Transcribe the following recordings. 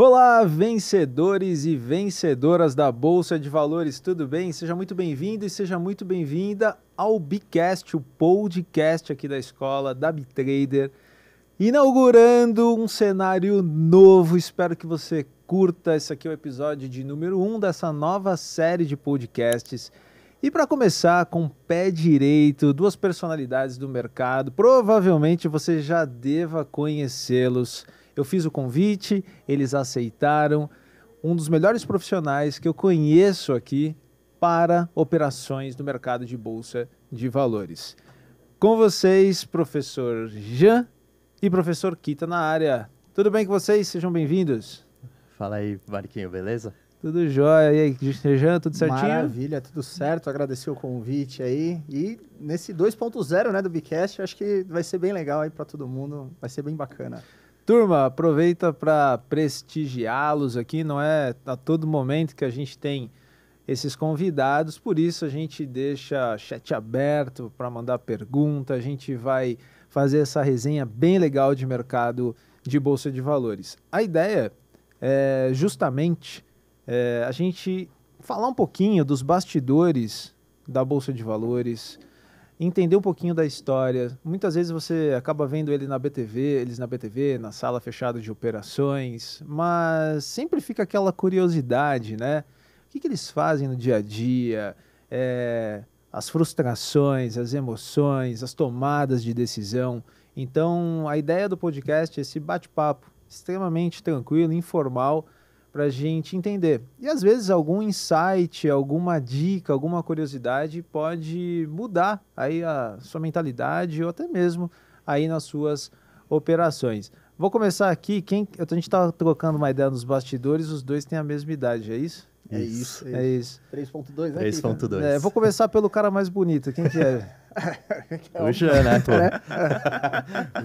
Olá, vencedores e vencedoras da Bolsa de Valores, tudo bem? Seja muito bem-vindo e seja muito bem-vinda ao Bicast, o podcast aqui da escola da Bitrader, inaugurando um cenário novo. Espero que você curta. Esse aqui é o episódio de número 1 um dessa nova série de podcasts. E para começar, com o pé direito, duas personalidades do mercado, provavelmente você já deva conhecê-los eu fiz o convite, eles aceitaram. Um dos melhores profissionais que eu conheço aqui para operações no mercado de bolsa de valores. Com vocês, professor Jean e professor Kita na área. Tudo bem com vocês? Sejam bem-vindos. Fala aí, Marquinho, beleza? Tudo jóia. E aí, Jean, tudo certinho? Maravilha, tudo certo. Agradecer o convite aí. E nesse 2.0 né, do Bicast, acho que vai ser bem legal aí para todo mundo. Vai ser bem bacana. Turma, aproveita para prestigiá-los aqui, não é a todo momento que a gente tem esses convidados, por isso a gente deixa chat aberto para mandar pergunta, a gente vai fazer essa resenha bem legal de mercado de bolsa de valores. A ideia é justamente é, a gente falar um pouquinho dos bastidores da bolsa de valores, entender um pouquinho da história. Muitas vezes você acaba vendo ele na BTV, eles na BTV, na sala fechada de operações, mas sempre fica aquela curiosidade, né? O que, que eles fazem no dia a dia? É, as frustrações, as emoções, as tomadas de decisão. Então, a ideia do podcast é esse bate-papo extremamente tranquilo, informal, para a gente entender. E às vezes algum insight, alguma dica, alguma curiosidade pode mudar aí a sua mentalidade ou até mesmo aí nas suas operações. Vou começar aqui, quem a gente está trocando uma ideia nos bastidores, os dois têm a mesma idade, é isso? É isso. É isso. É isso. 3.2, né? 3.2. É, vou começar pelo cara mais bonito, quem que é? o Jean, né? Pô? É.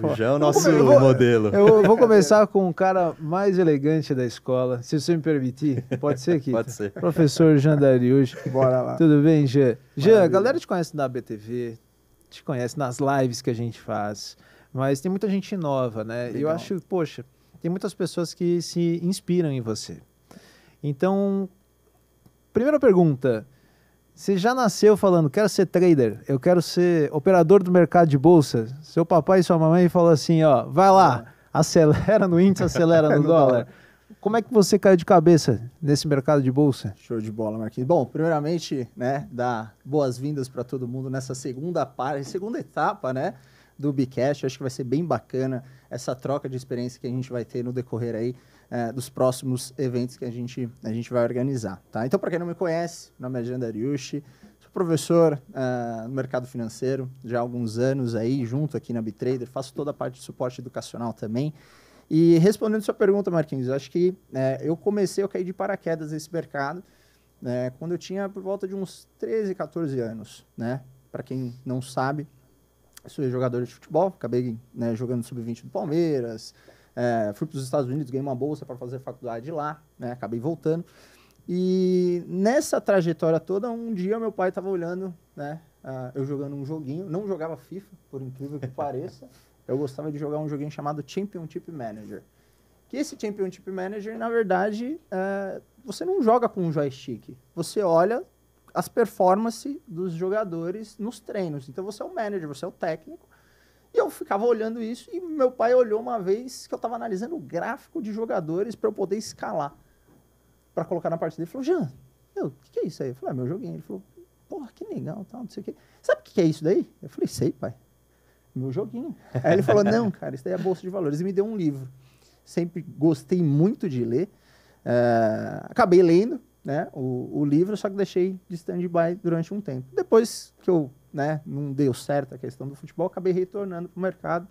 o Jean é o nosso eu vou, modelo. Eu vou começar com o cara mais elegante da escola, se você me permitir. Pode ser, aqui? Pode ser. Professor Jean Darius. Bora lá. Tudo bem, Jean? Jean, a galera te conhece da BTV, te conhece nas lives que a gente faz, mas tem muita gente nova, né? Legal. Eu acho, poxa, tem muitas pessoas que se inspiram em você. Então, primeira pergunta você já nasceu falando, quero ser trader, eu quero ser operador do mercado de bolsa. Seu papai e sua mamãe falam assim, ó, vai lá, é. acelera no índice, acelera no, dólar. dólar. Como é que você caiu de cabeça nesse mercado de bolsa? Show de bola, Marquinhos. Bom, primeiramente, né, dar boas-vindas para todo mundo nessa segunda parte, segunda etapa, né, do Bicast. Acho que vai ser bem bacana essa troca de experiência que a gente vai ter no decorrer aí é, dos próximos eventos que a gente, a gente vai organizar. Tá? Então, para quem não me conhece, meu nome é Jean Dariushi, sou professor é, no mercado financeiro já há alguns anos aí, junto aqui na Bitrader, faço toda a parte de suporte educacional também. E respondendo sua pergunta, Marquinhos, acho que é, eu comecei, eu caí de paraquedas nesse mercado né, quando eu tinha por volta de uns 13, 14 anos. Né? Para quem não sabe, sou jogador de futebol, acabei né, jogando sub-20 do Palmeiras, é, fui para os Estados Unidos, ganhei uma bolsa para fazer faculdade lá, né? Acabei voltando. E nessa trajetória toda, um dia meu pai estava olhando, né? Uh, eu jogando um joguinho, não jogava FIFA, por incrível que pareça. eu gostava de jogar um joguinho chamado Championship Manager. Que esse Championship Manager, na verdade, uh, você não joga com um joystick. Você olha as performances dos jogadores nos treinos. Então você é o manager, você é o técnico e eu ficava olhando isso e meu pai olhou uma vez que eu estava analisando o gráfico de jogadores para eu poder escalar para colocar na partida. Ele falou, Jean, o que, que, é isso aí? Eu falei, ah, meu joguinho. Ele falou, porra, que legal, tal, não sei o quê. Sabe o que, que é isso daí? Eu falei, sei, pai. Meu joguinho. aí ele falou, não, cara, isso daí é Bolsa de Valores. E me deu um livro. Sempre gostei muito de ler. Uh, acabei lendo, né, o, o livro, só que deixei de stand-by durante um tempo. Depois que eu né, não deu certo a questão do futebol, acabei retornando para o mercado.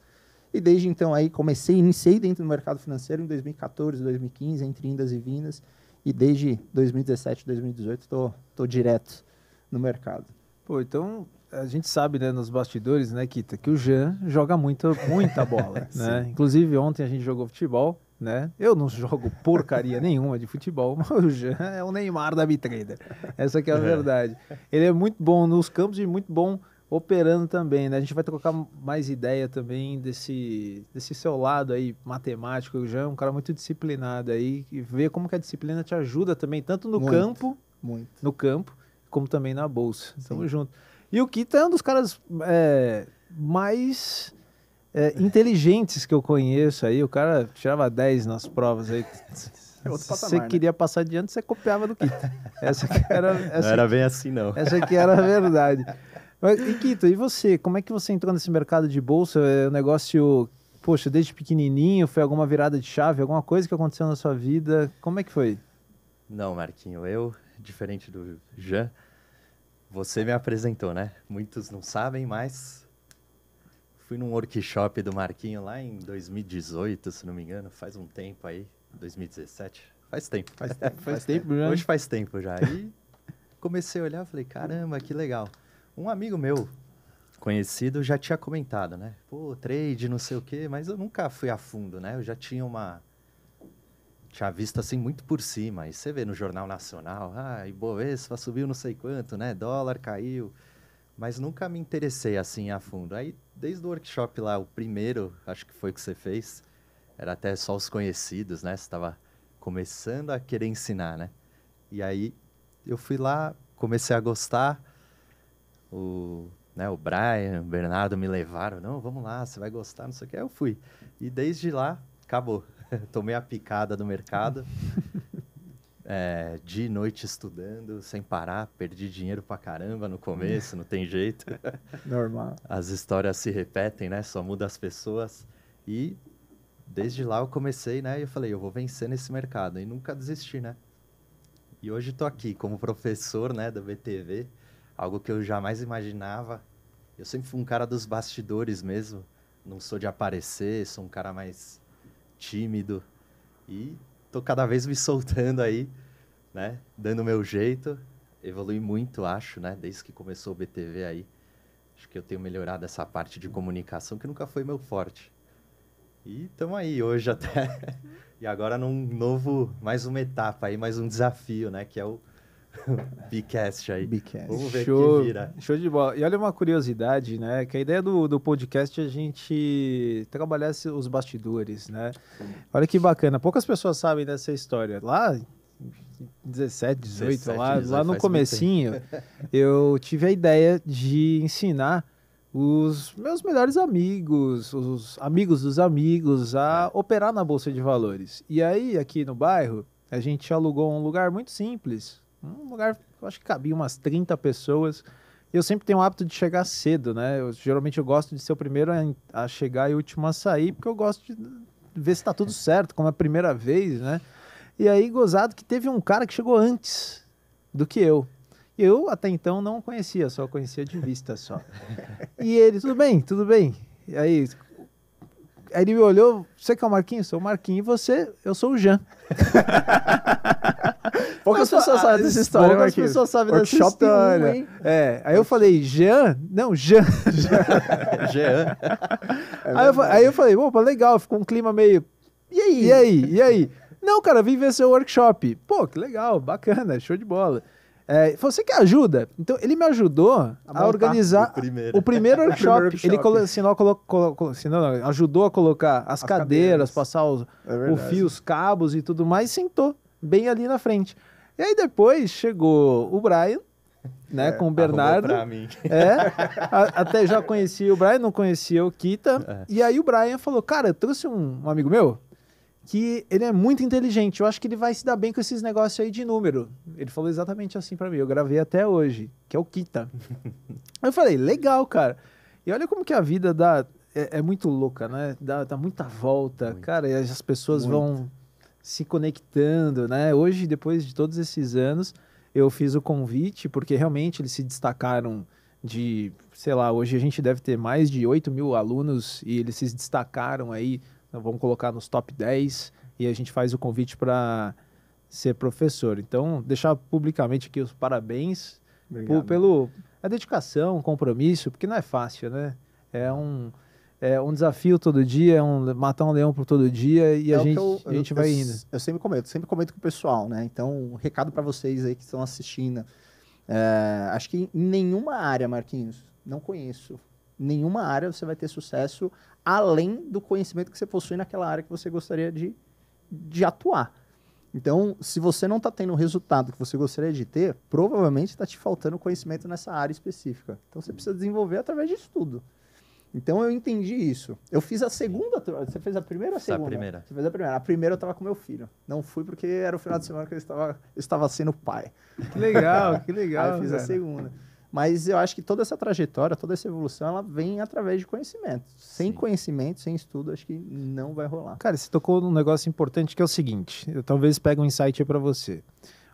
E desde então aí comecei, iniciei dentro do mercado financeiro em 2014, 2015, entre indas e vindas. E desde 2017, 2018 estou tô, tô direto no mercado. Pô, então a gente sabe, né, nos bastidores, né, Kita, que o Jean joga muito, muita bola, né? Inclusive ontem a gente jogou futebol, né? Eu não jogo porcaria nenhuma de futebol, mas o Jean é o Neymar da Bitrader. Essa aqui é a é. verdade. Ele é muito bom nos campos e muito bom operando também, né? A gente vai trocar mais ideia também desse, desse seu lado aí matemático. O Jean é um cara muito disciplinado aí e ver como que a disciplina te ajuda também, tanto no muito, campo, muito. no campo, como também na bolsa. Sim. Tamo junto. E o Kita é um dos caras é, mais é, inteligentes que eu conheço aí, o cara tirava 10 nas provas aí. É você né? queria passar diante, você copiava do Quito. Essa que era. Essa não era bem assim, não. Essa aqui era a verdade. Mas, e Quito, e você? Como é que você entrou nesse mercado de bolsa? É um negócio, poxa, desde pequenininho, foi alguma virada de chave, alguma coisa que aconteceu na sua vida? Como é que foi? Não, Marquinho, eu, diferente do Jean, você me apresentou, né? Muitos não sabem, mas fui num workshop do Marquinho lá em 2018, se não me engano, faz um tempo aí, 2017. Faz tempo. Faz tempo, faz tempo Hoje faz tempo já. E comecei a olhar, falei, caramba, que legal. Um amigo meu, conhecido, já tinha comentado, né? Pô, trade, não sei o quê, mas eu nunca fui a fundo, né? Eu já tinha uma tinha visto assim muito por cima. E você vê no Jornal Nacional, ah, Ibovespa subiu não sei quanto, né? Dólar caiu. Mas nunca me interessei assim a fundo. Aí desde o workshop lá, o primeiro, acho que foi o que você fez, era até só os conhecidos, né? Você estava começando a querer ensinar, né? E aí eu fui lá, comecei a gostar. O, né, o Brian, o Bernardo me levaram, não, vamos lá, você vai gostar, não sei o que. Aí eu fui. E desde lá, acabou. Tomei a picada do mercado é, dia e noite estudando, sem parar, perdi dinheiro pra caramba no começo, não tem jeito. Normal. As histórias se repetem, né? Só muda as pessoas. E desde lá eu comecei, né? Eu falei, eu vou vencer nesse mercado. E nunca desisti, né? E hoje estou aqui como professor, né, da BTV, algo que eu jamais imaginava. Eu sempre fui um cara dos bastidores mesmo, não sou de aparecer, sou um cara mais tímido. E tô cada vez me soltando aí, né? Dando o meu jeito. Evolui muito, acho, né? Desde que começou o BTV aí. Acho que eu tenho melhorado essa parte de comunicação, que nunca foi meu forte. E estamos aí hoje até. e agora num novo, mais uma etapa aí, mais um desafio, né? Que é o Bicast aí. Bicast. Vamos ver show, quem vira. Show de bola. E olha uma curiosidade, né? Que a ideia do, do podcast é a gente trabalhasse os bastidores, né? Olha que bacana. Poucas pessoas sabem dessa história. Lá 17, 18, 17, lá, lá né? no comecinho, eu tive a ideia de ensinar os meus melhores amigos, os amigos dos amigos, a é. operar na Bolsa de Valores. E aí, aqui no bairro, a gente alugou um lugar muito simples, um lugar, eu acho que cabia umas 30 pessoas. Eu sempre tenho o hábito de chegar cedo, né? Eu, geralmente eu gosto de ser o primeiro a, a chegar e o último a sair, porque eu gosto de ver se está tudo certo, como é a primeira vez, né? E aí, gozado que teve um cara que chegou antes do que eu. Eu até então não conhecia, só conhecia de vista só. E ele, tudo bem, tudo bem. E aí, aí ele me olhou, você que é o Marquinhos? Sou o Marquinhos e você, eu sou o Jean. Poucas pessoas sabem dessa história, Poucas Marquinhos. pessoas sabem dessa história. 1, é, aí eu falei, Jean? Não, Jean. Jean. aí, eu, aí, eu, falei, opa, legal, ficou um clima meio... E aí? E aí? E aí? Não, cara, vim ver seu workshop. Pô, que legal, bacana, show de bola. É, você que ajuda? Então, ele me ajudou a, a organizar o primeiro, o primeiro workshop. O primeiro ele workshop. Ensinou, colo, colo, colo, ajudou a colocar as, as cadeiras, cadeiras, passar os, é o fio, os cabos e tudo mais, sentou bem ali na frente. E aí depois chegou o Brian, né, é, com o Bernardo. É, a, até já conhecia o Brian, não conhecia o Kita. É. E aí o Brian falou: "Cara, eu trouxe um, um, amigo meu que ele é muito inteligente, eu acho que ele vai se dar bem com esses negócios aí de número". Ele falou exatamente assim para mim, eu gravei até hoje, que é o Kita. eu falei: "Legal, cara". E olha como que a vida dá é, é muito louca, né? Dá, dá muita volta, muito. cara, e as pessoas muito. vão se conectando, né? Hoje, depois de todos esses anos, eu fiz o convite, porque realmente eles se destacaram de, sei lá, hoje a gente deve ter mais de 8 mil alunos e eles se destacaram aí, né? vamos colocar nos top 10, e a gente faz o convite para ser professor. Então, deixar publicamente aqui os parabéns por, pelo a dedicação, compromisso, porque não é fácil, né? É um é um desafio todo dia, é um, matar um leão por todo dia e é a, gente, eu, a gente eu, vai eu, indo. Eu sempre comento, sempre comento com o pessoal, né? Então, um recado para vocês aí que estão assistindo. É, acho que em nenhuma área, Marquinhos, não conheço, nenhuma área você vai ter sucesso além do conhecimento que você possui naquela área que você gostaria de, de atuar. Então, se você não está tendo o resultado que você gostaria de ter, provavelmente está te faltando conhecimento nessa área específica. Então, você precisa desenvolver através de estudo. Então eu entendi isso. Eu fiz a segunda troca. Você fez a primeira ou a segunda? A primeira. Você fez a primeira. A primeira eu tava com meu filho. Não fui porque era o final de semana que eu estava, eu estava sendo pai. Que legal, que legal. Aí eu fiz cara. a segunda. Mas eu acho que toda essa trajetória, toda essa evolução, ela vem através de conhecimento. Sem Sim. conhecimento, sem estudo, acho que não vai rolar. Cara, você tocou num negócio importante que é o seguinte. Eu talvez pegue um insight para você.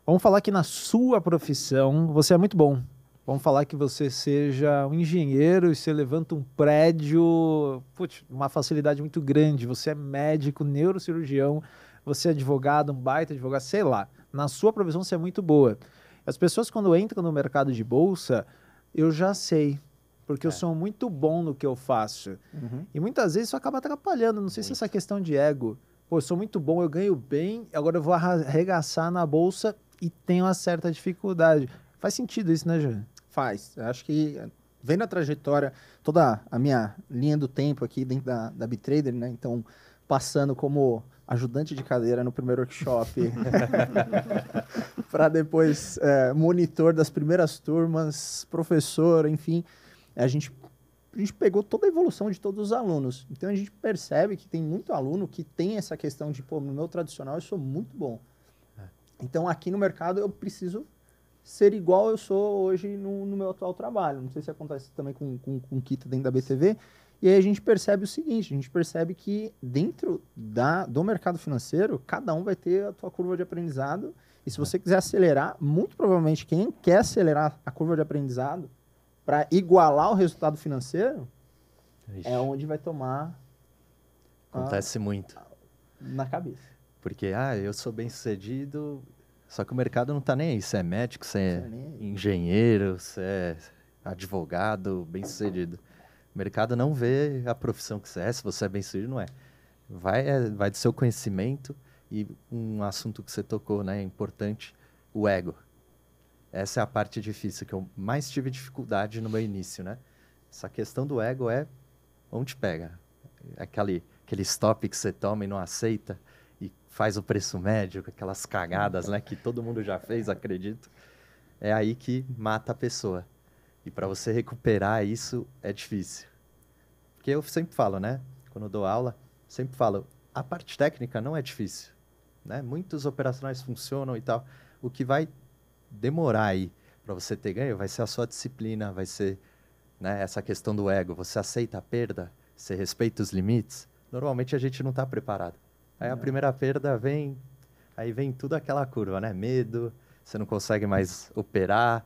Vamos falar que na sua profissão você é muito bom. Vamos falar que você seja um engenheiro e você levanta um prédio, putz, uma facilidade muito grande. Você é médico, neurocirurgião, você é advogado, um baita advogado, sei lá. Na sua profissão você é muito boa. As pessoas quando entram no mercado de bolsa, eu já sei, porque é. eu sou muito bom no que eu faço. Uhum. E muitas vezes isso acaba atrapalhando. Não sei muito. se essa questão de ego. Pô, eu sou muito bom, eu ganho bem, agora eu vou arregaçar na bolsa e tenho uma certa dificuldade. Faz sentido isso, né, Jean? Faz. Eu acho que vendo a trajetória, toda a minha linha do tempo aqui dentro da, da Bitrader, né? Então, passando como ajudante de cadeira no primeiro workshop, para depois é, monitor das primeiras turmas, professor, enfim, a gente, a gente pegou toda a evolução de todos os alunos. Então, a gente percebe que tem muito aluno que tem essa questão de, pô, no meu tradicional eu sou muito bom. É. Então, aqui no mercado eu preciso ser igual eu sou hoje no, no meu atual trabalho. Não sei se acontece também com, com, com Kita dentro da BCV. E aí a gente percebe o seguinte, a gente percebe que dentro da, do mercado financeiro, cada um vai ter a sua curva de aprendizado. E se é. você quiser acelerar, muito provavelmente quem quer acelerar a curva de aprendizado para igualar o resultado financeiro, Ixi. é onde vai tomar... Acontece a, muito. A, na cabeça. Porque, ah, eu sou bem sucedido, só que o mercado não está nem aí. Você é médico, você é engenheiro, você é advogado, bem-sucedido. O mercado não vê a profissão que você é, se você é bem-sucedido, não é. Vai, é, vai do seu conhecimento e um assunto que você tocou, né, é importante, o ego. Essa é a parte difícil, que eu mais tive dificuldade no meu início, né? Essa questão do ego é onde pega. É aquele, aquele stop que você toma e não aceita e faz o preço médio, aquelas cagadas, né, que todo mundo já fez, acredito. É aí que mata a pessoa. E para você recuperar isso é difícil. Porque eu sempre falo, né, quando dou aula, sempre falo, a parte técnica não é difícil, né? Muitos operacionais funcionam e tal. O que vai demorar aí para você ter ganho vai ser a sua disciplina, vai ser né, essa questão do ego. Você aceita a perda, você respeita os limites. Normalmente a gente não está preparado. Aí a é. primeira perda vem, aí vem tudo aquela curva, né? Medo, você não consegue mais operar,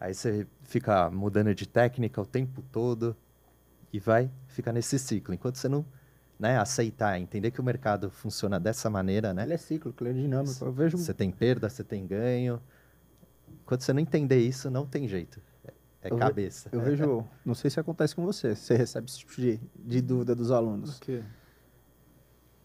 aí você fica mudando de técnica o tempo todo e vai ficar nesse ciclo. Enquanto você não né, aceitar, entender que o mercado funciona dessa maneira, né? Ele é ciclo ele é dinâmico. Eu vejo. Você tem perda, você tem ganho. Enquanto você não entender isso, não tem jeito. É eu cabeça. Ve eu vejo, não sei se acontece com você, você recebe esse tipo de, de dúvida dos alunos. quê?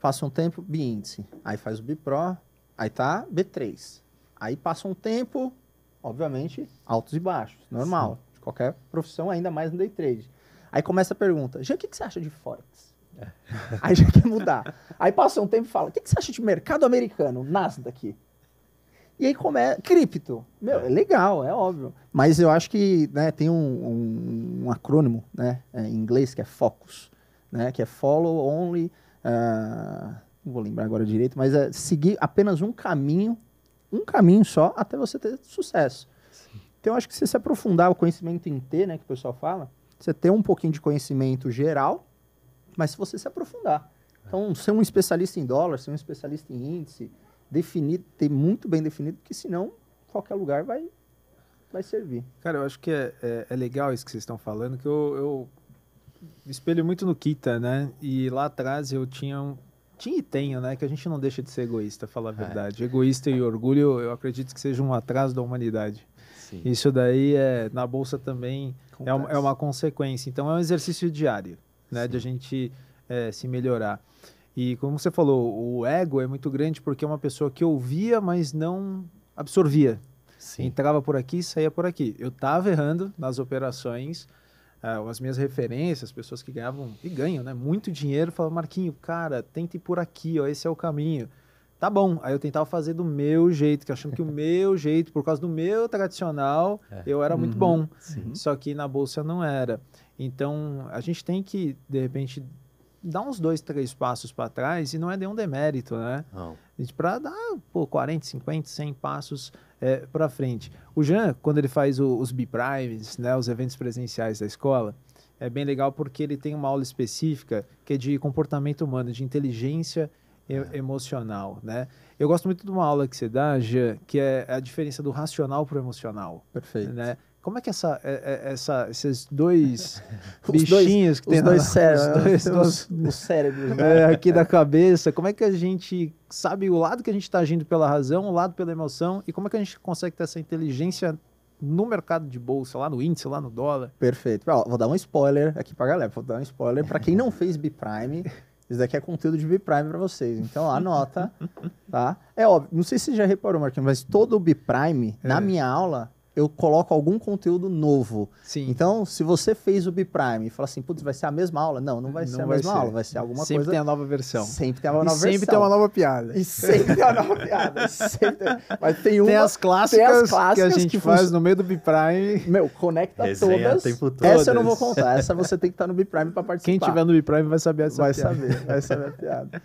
Passa um tempo, B-índice. Aí faz o BIPRO, aí tá B3. Aí passa um tempo, obviamente, altos e baixos, normal, Sim. de qualquer profissão, ainda mais no day trade. Aí começa a pergunta, já o que, que você acha de Forex? É. Aí já quer mudar. aí passa um tempo e fala, o que, que você acha de mercado americano, Nasdaq? E aí começa, cripto. Meu, é. é legal, é óbvio. Mas eu acho que né, tem um, um, um acrônimo né, é, em inglês que é FOCUS, né, que é Follow Only Uh, não vou lembrar agora direito, mas é seguir apenas um caminho, um caminho só, até você ter sucesso. Sim. Então, eu acho que se você aprofundar o conhecimento em T, né, que o pessoal fala, você ter um pouquinho de conhecimento geral, mas se você se aprofundar. Então, ser um especialista em dólar, ser um especialista em índice, definir, ter muito bem definido, porque senão qualquer lugar vai, vai servir. Cara, eu acho que é, é, é legal isso que vocês estão falando, que eu, eu me espelho muito no Kita, né? E lá atrás eu tinha um. Tinha e tenho, né? Que a gente não deixa de ser egoísta, falar a é. verdade. É. Egoísta e orgulho, eu acredito que seja um atraso da humanidade. Sim. Isso daí é na bolsa também é uma, é uma, consequência. Então é um exercício diário, né? Sim. De a gente é, se melhorar. E como você falou, o ego é muito grande porque é uma pessoa que ouvia, mas não absorvia. Sim. Entrava por aqui, saía por aqui. Eu estava errando nas operações, uh, as minhas referências, pessoas que ganhavam e ganham né, muito dinheiro, falavam, Marquinho, cara, tente por aqui, ó, esse é o caminho. Tá bom. Aí eu tentava fazer do meu jeito, que achando que o meu jeito, por causa do meu tradicional, é. eu era uhum, muito bom. Sim. Só que na bolsa não era. Então, a gente tem que, de repente, dá uns dois, três passos para trás e não é nenhum demérito, né? Para dar pô, 40, 50, 100 passos é, para frente. O Jean, quando ele faz o, os B-Primes, né, os eventos presenciais da escola, é bem legal porque ele tem uma aula específica que é de comportamento humano, de inteligência é. emocional, né? Eu gosto muito de uma aula que você dá, Jean, que é a diferença do racional para o emocional. Perfeito. Né? Como é que essa, é, é, essa, esses dois bichinhos que tem dois, cérebros, os né? cérebros né? é, aqui da cabeça, como é que a gente sabe o lado que a gente está agindo pela razão, o lado pela emoção e como é que a gente consegue ter essa inteligência no mercado de bolsa, lá no índice, lá no dólar. Perfeito. vou dar um spoiler aqui a galera. Vou dar um spoiler para quem não fez B-Prime. Isso daqui é conteúdo de B-Prime para vocês. Então, anota, tá? É óbvio. Não sei se você já reparou, Marquinhos, mas todo o B-Prime, é. na minha aula, eu coloco algum conteúdo novo. Sim. Então, se você fez o B-Prime e fala assim, putz, vai ser a mesma aula? Não, não vai não ser a vai mesma ser. aula, vai ser alguma sempre coisa. Sempre tem a nova versão. Sempre tem a nova e versão. Sempre tem uma nova piada. E sempre tem uma nova piada. sempre tem... Mas tem uma. Tem as clássicas, tem as clássicas que a gente que faz no meio do B-Prime. Meu, conecta Resenha todas. Tempo Essa eu não vou contar, essa você tem que estar no B-Prime para participar. Quem tiver no B-Prime vai saber essa vai piada. Vai saber, vai saber a piada.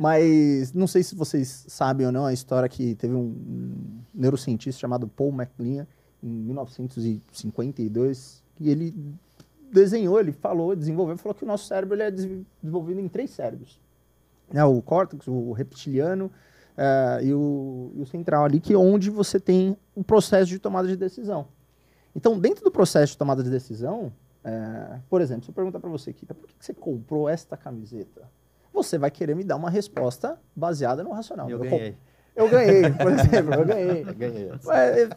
Mas não sei se vocês sabem ou não a história que teve um neurocientista chamado Paul MacLean em 1952, e ele desenhou, ele falou, desenvolveu, falou que o nosso cérebro ele é desenvolvido em três cérebros. Né? O córtex, o reptiliano uh, e, o, e, o, central ali, que é onde você tem o processo de tomada de decisão. Então, dentro do processo de tomada de decisão, eh, por exemplo, se eu perguntar para você, Kita, por que, você comprou esta camiseta? Você vai querer me dar uma resposta baseada no racional. Eu, eu ganhei. Eu ganhei, por exemplo, eu ganhei. Eu ganhei é. Mas, é,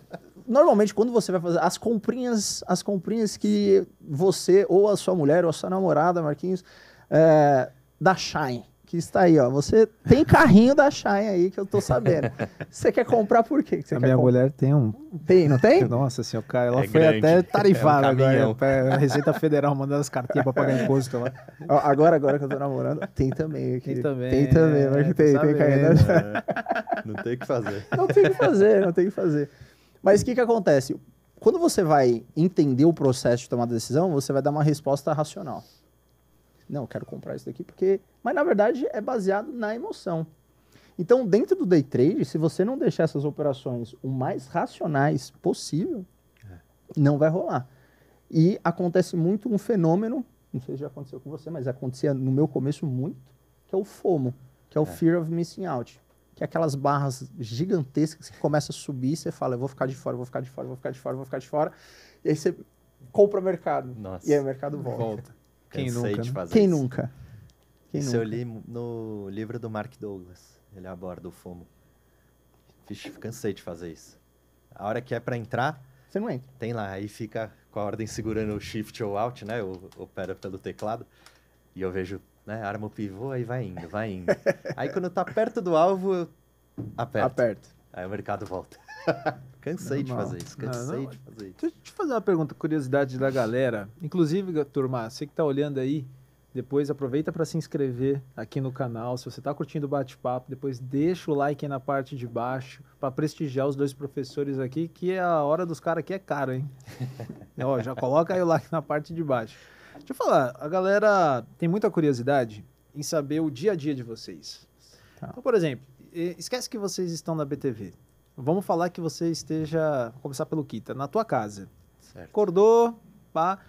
normalmente, quando você vai fazer as comprinhas, as comprinhas que você, ou a sua mulher, ou a sua namorada, Marquinhos, é, da Shine que está aí, ó. Você tem carrinho da Shine aí que eu tô sabendo. Você quer comprar por quê? Que a minha comprar? mulher tem um. Tem, não tem? Nossa senhora, assim, cara, ela é foi grande. até tarifada é um agora. É, Receita Federal mandando as cartinhas para pagar imposto lá. Ó, agora, agora que eu tô namorando, tem também aqui. Tem também. Tem também, é, mas é, tem, tem carrinho né? da Shine. É, não tem o que fazer. Não tem o que fazer, não tem o que fazer. Mas o que que acontece? Quando você vai entender o processo de tomar decisão, você vai dar uma resposta racional. Não, eu quero comprar isso daqui porque. Mas na verdade é baseado na emoção. Então, dentro do day trade, se você não deixar essas operações o mais racionais possível, é. não vai rolar. E acontece muito um fenômeno, não sei se já aconteceu com você, mas acontecia no meu começo muito, que é o FOMO, que é o é. Fear of Missing Out. Que é aquelas barras gigantescas que começa a subir, você fala, eu vou ficar de fora, vou ficar de fora, vou ficar de fora, vou ficar de fora. E aí você compra o mercado. Nossa. E aí o mercado volta. volta. Quem Cansei nunca? De né? fazer Quem isso. nunca? Quem isso nunca? eu li no livro do Mark Douglas. Ele aborda o fumo. Vixe, cansei de fazer isso. A hora que é para entrar. Você não entra. Tem lá, aí fica com a ordem segurando o Shift ou Alt, né? Eu opera pelo teclado. E eu vejo, né? Arma o pivô, aí vai indo, vai indo. aí quando tá perto do alvo, eu aperto. Aperto. Aí o mercado volta. Cansei de fazer isso, cansei não, não. de fazer isso. Deixa eu te fazer uma pergunta, curiosidade da galera. Inclusive, turma, você que está olhando aí, depois aproveita para se inscrever aqui no canal. Se você está curtindo o bate-papo, depois deixa o like aí na parte de baixo para prestigiar os dois professores aqui, que é a hora dos caras aqui é cara, hein? Ó, já coloca aí o like na parte de baixo. Deixa eu falar, a galera tem muita curiosidade em saber o dia a dia de vocês. Tá. Então, por exemplo, esquece que vocês estão na BTV. Vamos falar que você esteja. Vou começar pelo Kita, na tua casa. Certo. Acordou, pá.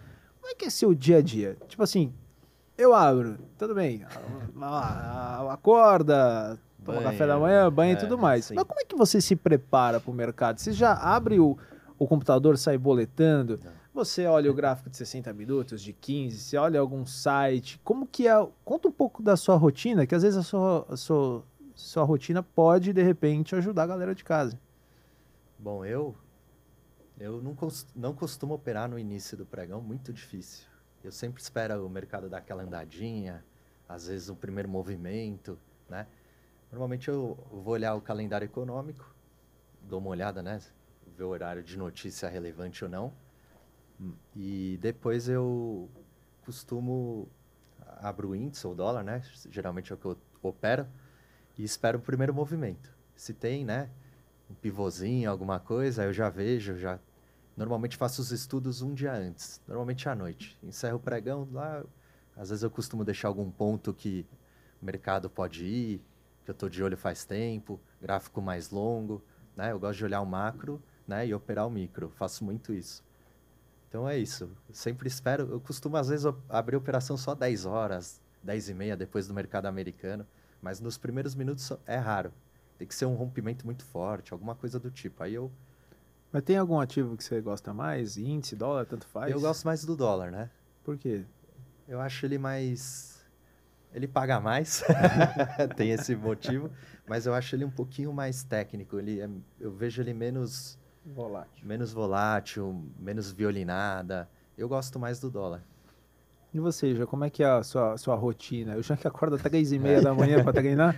Como é que é seu dia a dia? Tipo assim, eu abro, tudo bem. Ah, ah, ah, acorda, toma banho, café da manhã, banho e é, tudo mais. Sim. Mas como é que você se prepara para o mercado? Você já abre o, o computador, sai boletando? Não. Você olha o gráfico de 60 minutos, de 15, você olha algum site. Como que é? Conta um pouco da sua rotina, que às vezes a sua, a sua, sua rotina pode, de repente, ajudar a galera de casa? Bom, eu eu não, não costumo operar no início do pregão, muito difícil. Eu sempre espero o mercado dar aquela andadinha, às vezes o primeiro movimento, né? Normalmente eu vou olhar o calendário econômico, dou uma olhada, né? Ver o horário de notícia relevante ou não. E depois eu costumo abro o índice ou dólar, né? Geralmente é o que eu opero e espero o primeiro movimento. Se tem, né, um pivôzinho, alguma coisa, eu já vejo, já normalmente faço os estudos um dia antes, normalmente à noite. Encerro o pregão lá, às vezes eu costumo deixar algum ponto que o mercado pode ir, que eu estou de olho faz tempo, gráfico mais longo, né? Eu gosto de olhar o macro, né, e operar o micro. Faço muito isso. Então é isso. Eu sempre espero, eu costumo às vezes abrir operação só 10 horas, 10 e meia depois do mercado americano. Mas nos primeiros minutos é raro. Tem que ser um rompimento muito forte, alguma coisa do tipo. Aí eu. Mas tem algum ativo que você gosta mais? Índice, dólar, tanto faz? Eu gosto mais do dólar, né? Por quê? Eu acho ele mais. Ele paga mais, tem esse motivo, mas eu acho ele um pouquinho mais técnico. Ele é... Eu vejo ele menos. Volátil. Menos volátil, menos violinada. Eu gosto mais do dólar. E você, já como é que é a sua, sua rotina? Eu já que acordo até 10 e meia da manhã para treinar.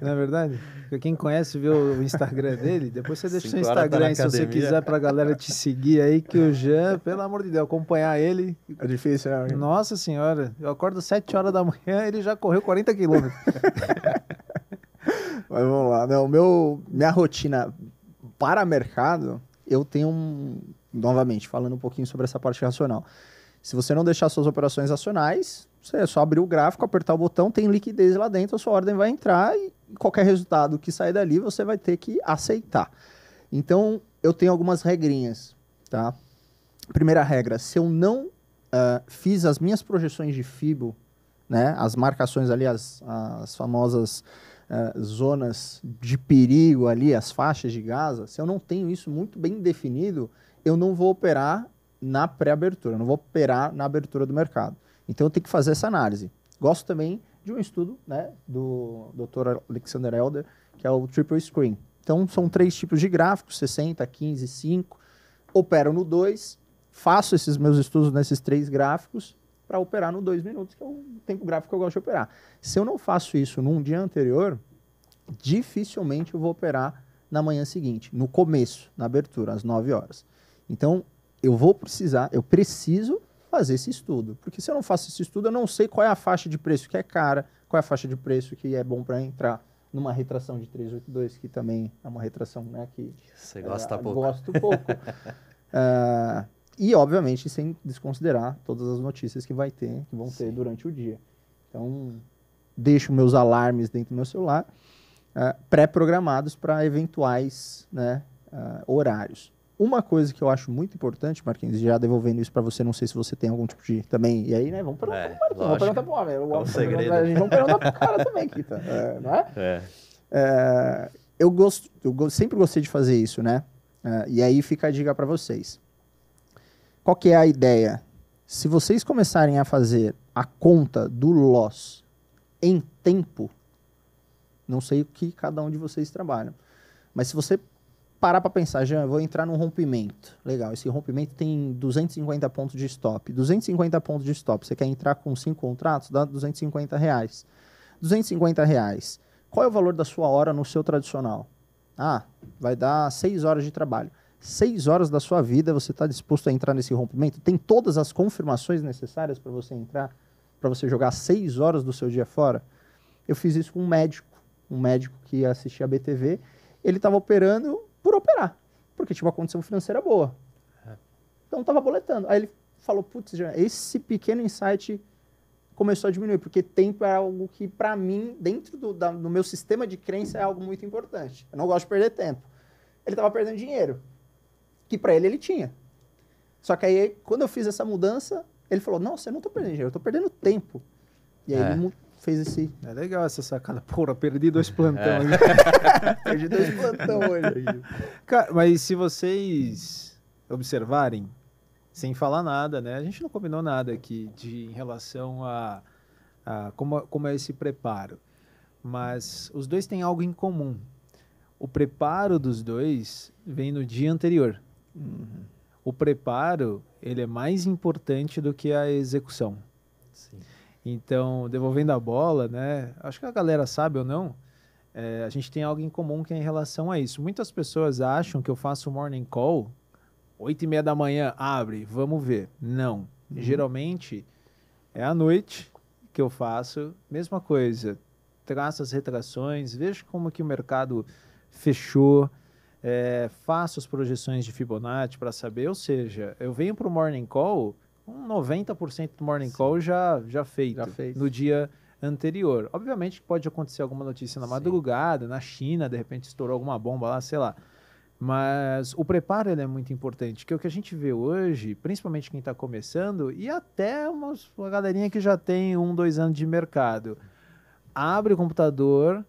Não é verdade? quem conhece vê o Instagram dele, depois você deixa o seu tá Instagram tá aí, se você quiser pra galera te seguir aí, que o Jean, pelo amor de Deus, acompanhar ele. É difícil, né? Nossa senhora, eu acordo 7 horas da manhã, ele já correu 40 quilômetros. Mas vamos lá, não, né? meu, minha rotina para mercado, eu tenho um, novamente, falando um pouquinho sobre essa parte racional se você não deixar suas operações acionais, você é só abrir o gráfico, apertar o botão, tem liquidez lá dentro, a sua ordem vai entrar e qualquer resultado que sair dali você vai ter que aceitar. Então, eu tenho algumas regrinhas, tá? Primeira regra, se eu não uh, fiz as minhas projeções de FIBO, né, as marcações ali, as, as famosas uh, zonas de perigo ali, as faixas de Gaza, se eu não tenho isso muito bem definido, eu não vou operar na pré-abertura, não vou operar na abertura do mercado. Então eu tenho que fazer essa análise. Gosto também de um estudo né, do Dr. Alexander Elder, que é o Triple Screen. Então são três tipos de gráficos, 60, 15, 5. Opero no 2, faço esses meus estudos nesses três gráficos para operar no 2 minutos, que é o tempo gráfico que eu gosto de operar. Se eu não faço isso num dia anterior, dificilmente eu vou operar na manhã seguinte, no começo, na abertura, às 9 horas. Então, eu vou precisar, eu preciso fazer esse estudo. Porque se eu não faço esse estudo, eu não sei qual é a faixa de preço que é cara, qual é a faixa de preço que é bom para entrar numa retração de 382, que também é uma retração né, que você gosta é, pouco. Gosto pouco. uh, e, obviamente, sem desconsiderar todas as notícias que vai ter, que vão Sim. ter durante o dia. Então, deixo meus alarmes dentro do meu celular, uh, pré-programados para eventuais né, uh, horários. Uma coisa que eu acho muito importante, Marquinhos, já devolvendo isso para você, não sei se você tem algum tipo de também. E aí, né? Vamos perguntar é, o vamos perguntar pro homem. É um segredo. A gente vamos perguntar pro cara também aqui, tá? É, não é? É. é eu, gosto, eu sempre gostei de fazer isso, né? É, e aí fica a dica para vocês. Qual que é a ideia? Se vocês começarem a fazer a conta do loss em tempo, não sei o que cada um de vocês trabalha, mas se você parar para pensar, Jean, vou entrar num rompimento. Legal, esse rompimento tem 250 pontos de stop. 250 pontos de stop, você quer entrar com cinco contratos, dá 250 reais. 250 reais. Qual é o valor da sua hora no seu tradicional? Ah, vai dar seis horas de trabalho. Seis horas da sua vida você está disposto a entrar nesse rompimento? Tem todas as confirmações necessárias para você entrar, para você jogar seis horas do seu dia fora? Eu fiz isso com um médico, um médico que assistia a BTV. Ele estava operando por operar, porque tinha tipo, uma condição financeira é boa. É. Então estava boletando. Aí ele falou, putz, esse pequeno insight começou a diminuir, porque tempo é algo que, para mim, dentro do, da, meu sistema de crença, é algo muito importante. Eu não gosto de perder tempo. Ele estava perdendo dinheiro, que para ele ele tinha. Só que aí, quando eu fiz essa mudança, ele falou, nossa, eu não estou tá perdendo dinheiro, eu estou perdendo tempo. E aí é. ele fez esse. É legal essa sacada. Porra, perdi dois plantão. É. perdi dois plantão hoje. Cara, mas se vocês observarem, sem falar nada, né? A gente não combinou nada aqui de, em relação a, a como, como é esse preparo. Mas os dois têm algo em comum. O preparo dos dois vem no dia anterior. Uhum. O preparo ele é mais importante do que a execução. Sim. Então, devolvendo a bola, né? Acho que a galera sabe ou não, é, a gente tem algo em comum que é em relação a isso. Muitas pessoas acham que eu faço morning call, 8 e meia da manhã, abre, vamos ver. Não. Uhum. Geralmente é à noite que eu faço, mesma coisa. Traço as retrações, vejo como que o mercado fechou, é, faço as projeções de Fibonacci para saber. Ou seja, eu venho para o morning call um 90% do morning call já, já feito, já feito no dia anterior. Obviamente que pode acontecer alguma notícia na madrugada, Sim. na China, de repente estourou alguma bomba lá, sei lá. Mas o preparo é muito importante, que é o que a gente vê hoje, principalmente quem está começando, e até uma, uma galerinha que já tem um, dois anos de mercado. Abre o computador,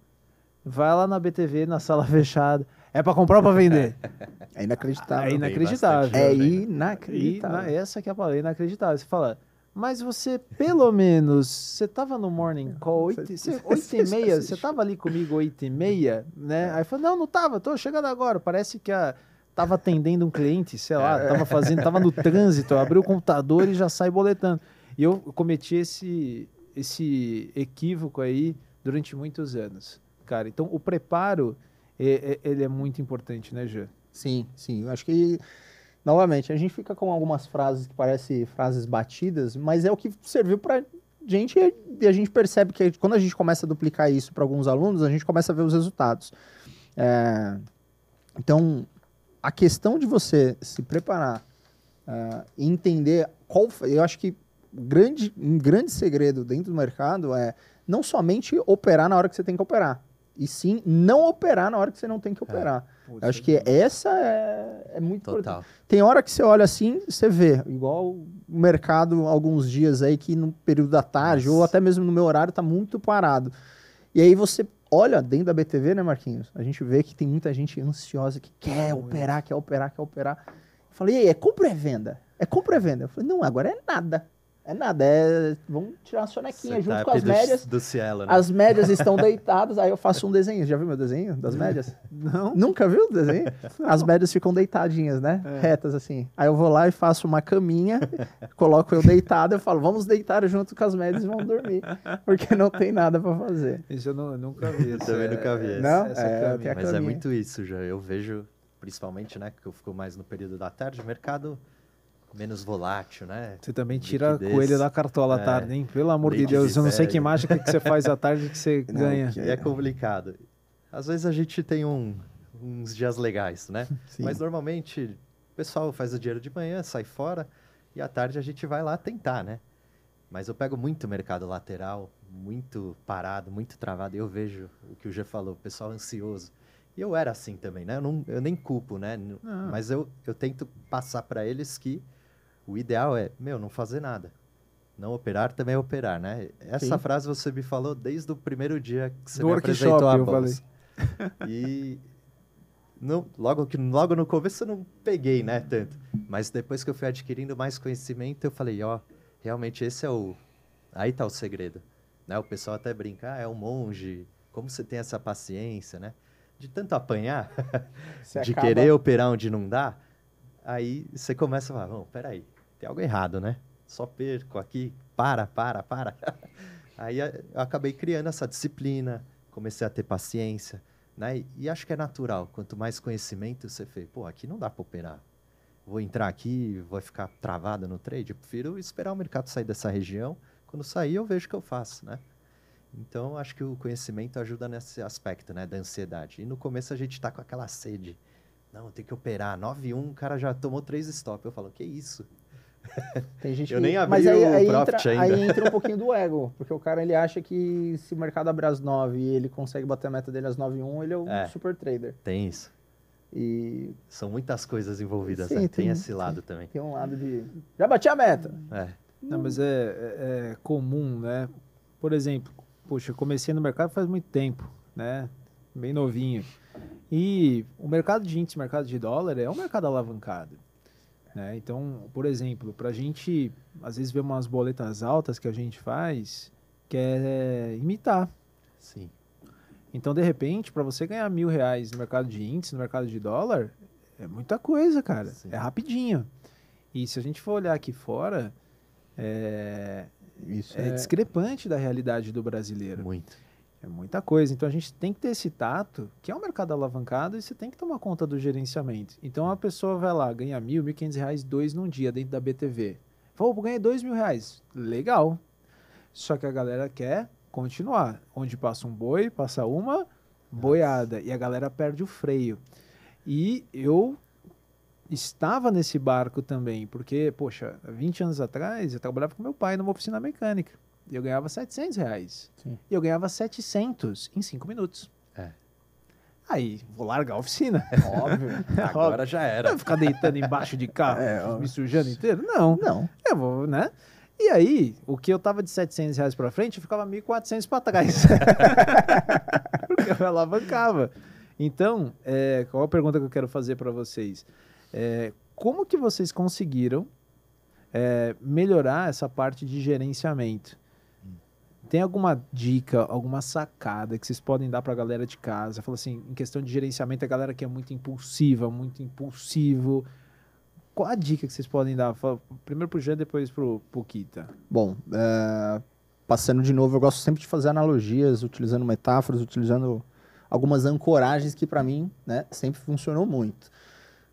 vai lá na BTV, na sala fechada, é para comprar ou para vender? É inacreditável. É inacreditável. É né? inacreditável. E, essa que é a palavra, inacreditável. Você fala, mas você, pelo menos, você estava no morning call 8, 8 e meia, você estava ali comigo 8 e meia, né? Aí falou, não, não estava. Estou chegando agora. Parece que a, atendendo um cliente, sei lá, tava fazendo, tava no trânsito, abriu o computador e já sai boletando. E eu cometi esse, esse equívoco aí durante muitos anos, cara. Então, o preparo é, ele é muito importante, né, Jean? Sim, sim. Eu acho que, novamente, a gente fica com algumas frases que parecem frases batidas, mas é o que serviu para gente e a gente percebe que quando a gente começa a duplicar isso para alguns alunos, a gente começa a ver os resultados. É, então, a questão de você se preparar uh, e entender qual. Eu acho que grande, um grande segredo dentro do mercado é não somente operar na hora que você tem que operar, e sim não operar na hora que você não tem que é. operar. É. Putz, acho que essa é, é muito Total. importante. Tem hora que você olha assim, você vê, igual o mercado alguns dias aí que no período da tarde Nossa. ou até mesmo no meu horário tá muito parado. E aí você olha dentro da BTV, né, Marquinhos? A gente vê que tem muita gente ansiosa que quer Oi. operar, quer operar, quer operar. Eu falei, e aí, é compra ou é venda? É compra ou é venda? Eu falei, não, agora é nada. É nada, é, vamos tirar uma sonequinha junto tá com as médias. Do Cielo, né? As médias estão deitadas, aí eu faço um desenho. Já viu meu desenho das médias? Não. Nunca viu o desenho? As médias ficam deitadinhas, né? É. Retas assim. Aí eu vou lá e faço uma caminha, coloco eu deitado, e falo, vamos deitar junto com as médias e vamos dormir. Porque não tem nada para fazer. Isso eu, não, eu nunca vi. Eu também é, nunca vi. não? Essa é, Mas é muito isso já. Eu vejo, principalmente, né, que eu fico mais no período da tarde, mercado menos volátil, né? Você também tira Liquidez. coelho da cartola à é. tarde, hein? Pelo amor de Deus, eu não sei que mágica que você faz à tarde que você não, ganha. Que é complicado. Às vezes a gente tem um, uns dias legais, né? Sim. Mas normalmente o pessoal faz o dinheiro de manhã, sai fora e à tarde a gente vai lá tentar, né? Mas eu pego muito mercado lateral, muito parado, muito travado. Eu vejo o que o G falou, o pessoal ansioso. E eu era assim também, né? Eu, não, eu nem culpo, né? Ah. Mas eu, eu tento passar para eles que o ideal é, meu, não fazer nada. Não operar também é operar, né? Essa Sim. frase você me falou desde o primeiro dia que você Do me apresentou a bolsa. E não, logo, que, logo no começo eu não peguei, né, tanto. Mas depois que eu fui adquirindo mais conhecimento, eu falei, ó, oh, realmente esse é o... Aí tá o segredo. Né? O pessoal até brinca, ah, é um monge, como você tem essa paciência, né? De tanto apanhar, de acaba... querer operar onde não dá, aí você começa a falar, não, peraí, tem algo errado, né? Só perco aqui, para, para, para. Aí eh, eu acabei criando essa disciplina, comecei a ter paciência, né? E acho que é natural, quanto mais conhecimento você fez, pô, aqui não dá para operar. Vou entrar aqui, vou ficar travado no trade, eu prefiro esperar o mercado sair dessa região, quando sair eu vejo o que eu faço, né? Então, acho que o conhecimento ajuda nesse aspecto, né, da ansiedade. E no começo a gente está com aquela sede. Não, tem que operar. 9-1, o cara já tomou três stop. Eu falo, que isso? Tem gente eu que... nem abri Mas aí, aí entra, ainda. Aí entra um pouquinho do ego, porque o cara ele acha que se o mercado abrir às 9 e ele consegue bater a meta dele às 9 e 1, ele é um é, super trader. Tem isso. E... São muitas coisas envolvidas, Sim, né? tem, tem, esse lado tem, também. Tem um lado de... Já bati a meta! É. Não, mas é, é, é comum, né? Por exemplo, poxa, comecei no mercado faz muito tempo, né? Bem novinho. E o mercado de índice, mercado de dólar, é um mercado alavancado. Né? Então, por exemplo, para a gente às vezes ver umas boletas altas que a gente faz, quer é, é, imitar. Sim. Então, de repente, para você ganhar mil reais no mercado de índice, no mercado de dólar, é muita coisa, cara. Sim. É rapidinho. E se a gente for olhar aqui fora, é, é, é, discrepante da realidade do brasileiro. Muito. É muita coisa. Então a gente tem que ter esse tato, que é um mercado alavancado, e você tem que tomar conta do gerenciamento. Então a pessoa vai lá, ganha mil, mil e quinhentos reais, dois num dia dentro da BTV. Falou, ganhei dois mil reais. Legal. Só que a galera quer continuar. Onde passa um boi, passa uma boiada. Nossa. E a galera perde o freio. E eu estava nesse barco também, porque, poxa, 20 anos atrás eu trabalhava com meu pai numa oficina mecânica. Eu ganhava 700 reais. Sim. E eu ganhava 700 em 5 minutos. É. Aí, vou largar a oficina. É óbvio. Agora já era. Não ficar deitando embaixo de carro, é, me sujando inteiro? Não. Não. Eu vou, né? E aí, o que eu tava de 700 reais pra frente, eu ficava 1.400 pra trás. Porque eu alavancava. Então, é, qual a pergunta que eu quero fazer para vocês? É, como que vocês conseguiram é, melhorar essa parte de gerenciamento? Tem alguma dica, alguma sacada que vocês podem dar para a galera de casa? Fala assim, em questão de gerenciamento, a galera que é muito impulsiva, muito impulsivo. Qual a dica que vocês podem dar? Fala, primeiro para o Jean, depois para o Kita. Bom, é, passando de novo, eu gosto sempre de fazer analogias, utilizando metáforas, utilizando algumas ancoragens que para mim né, sempre funcionou muito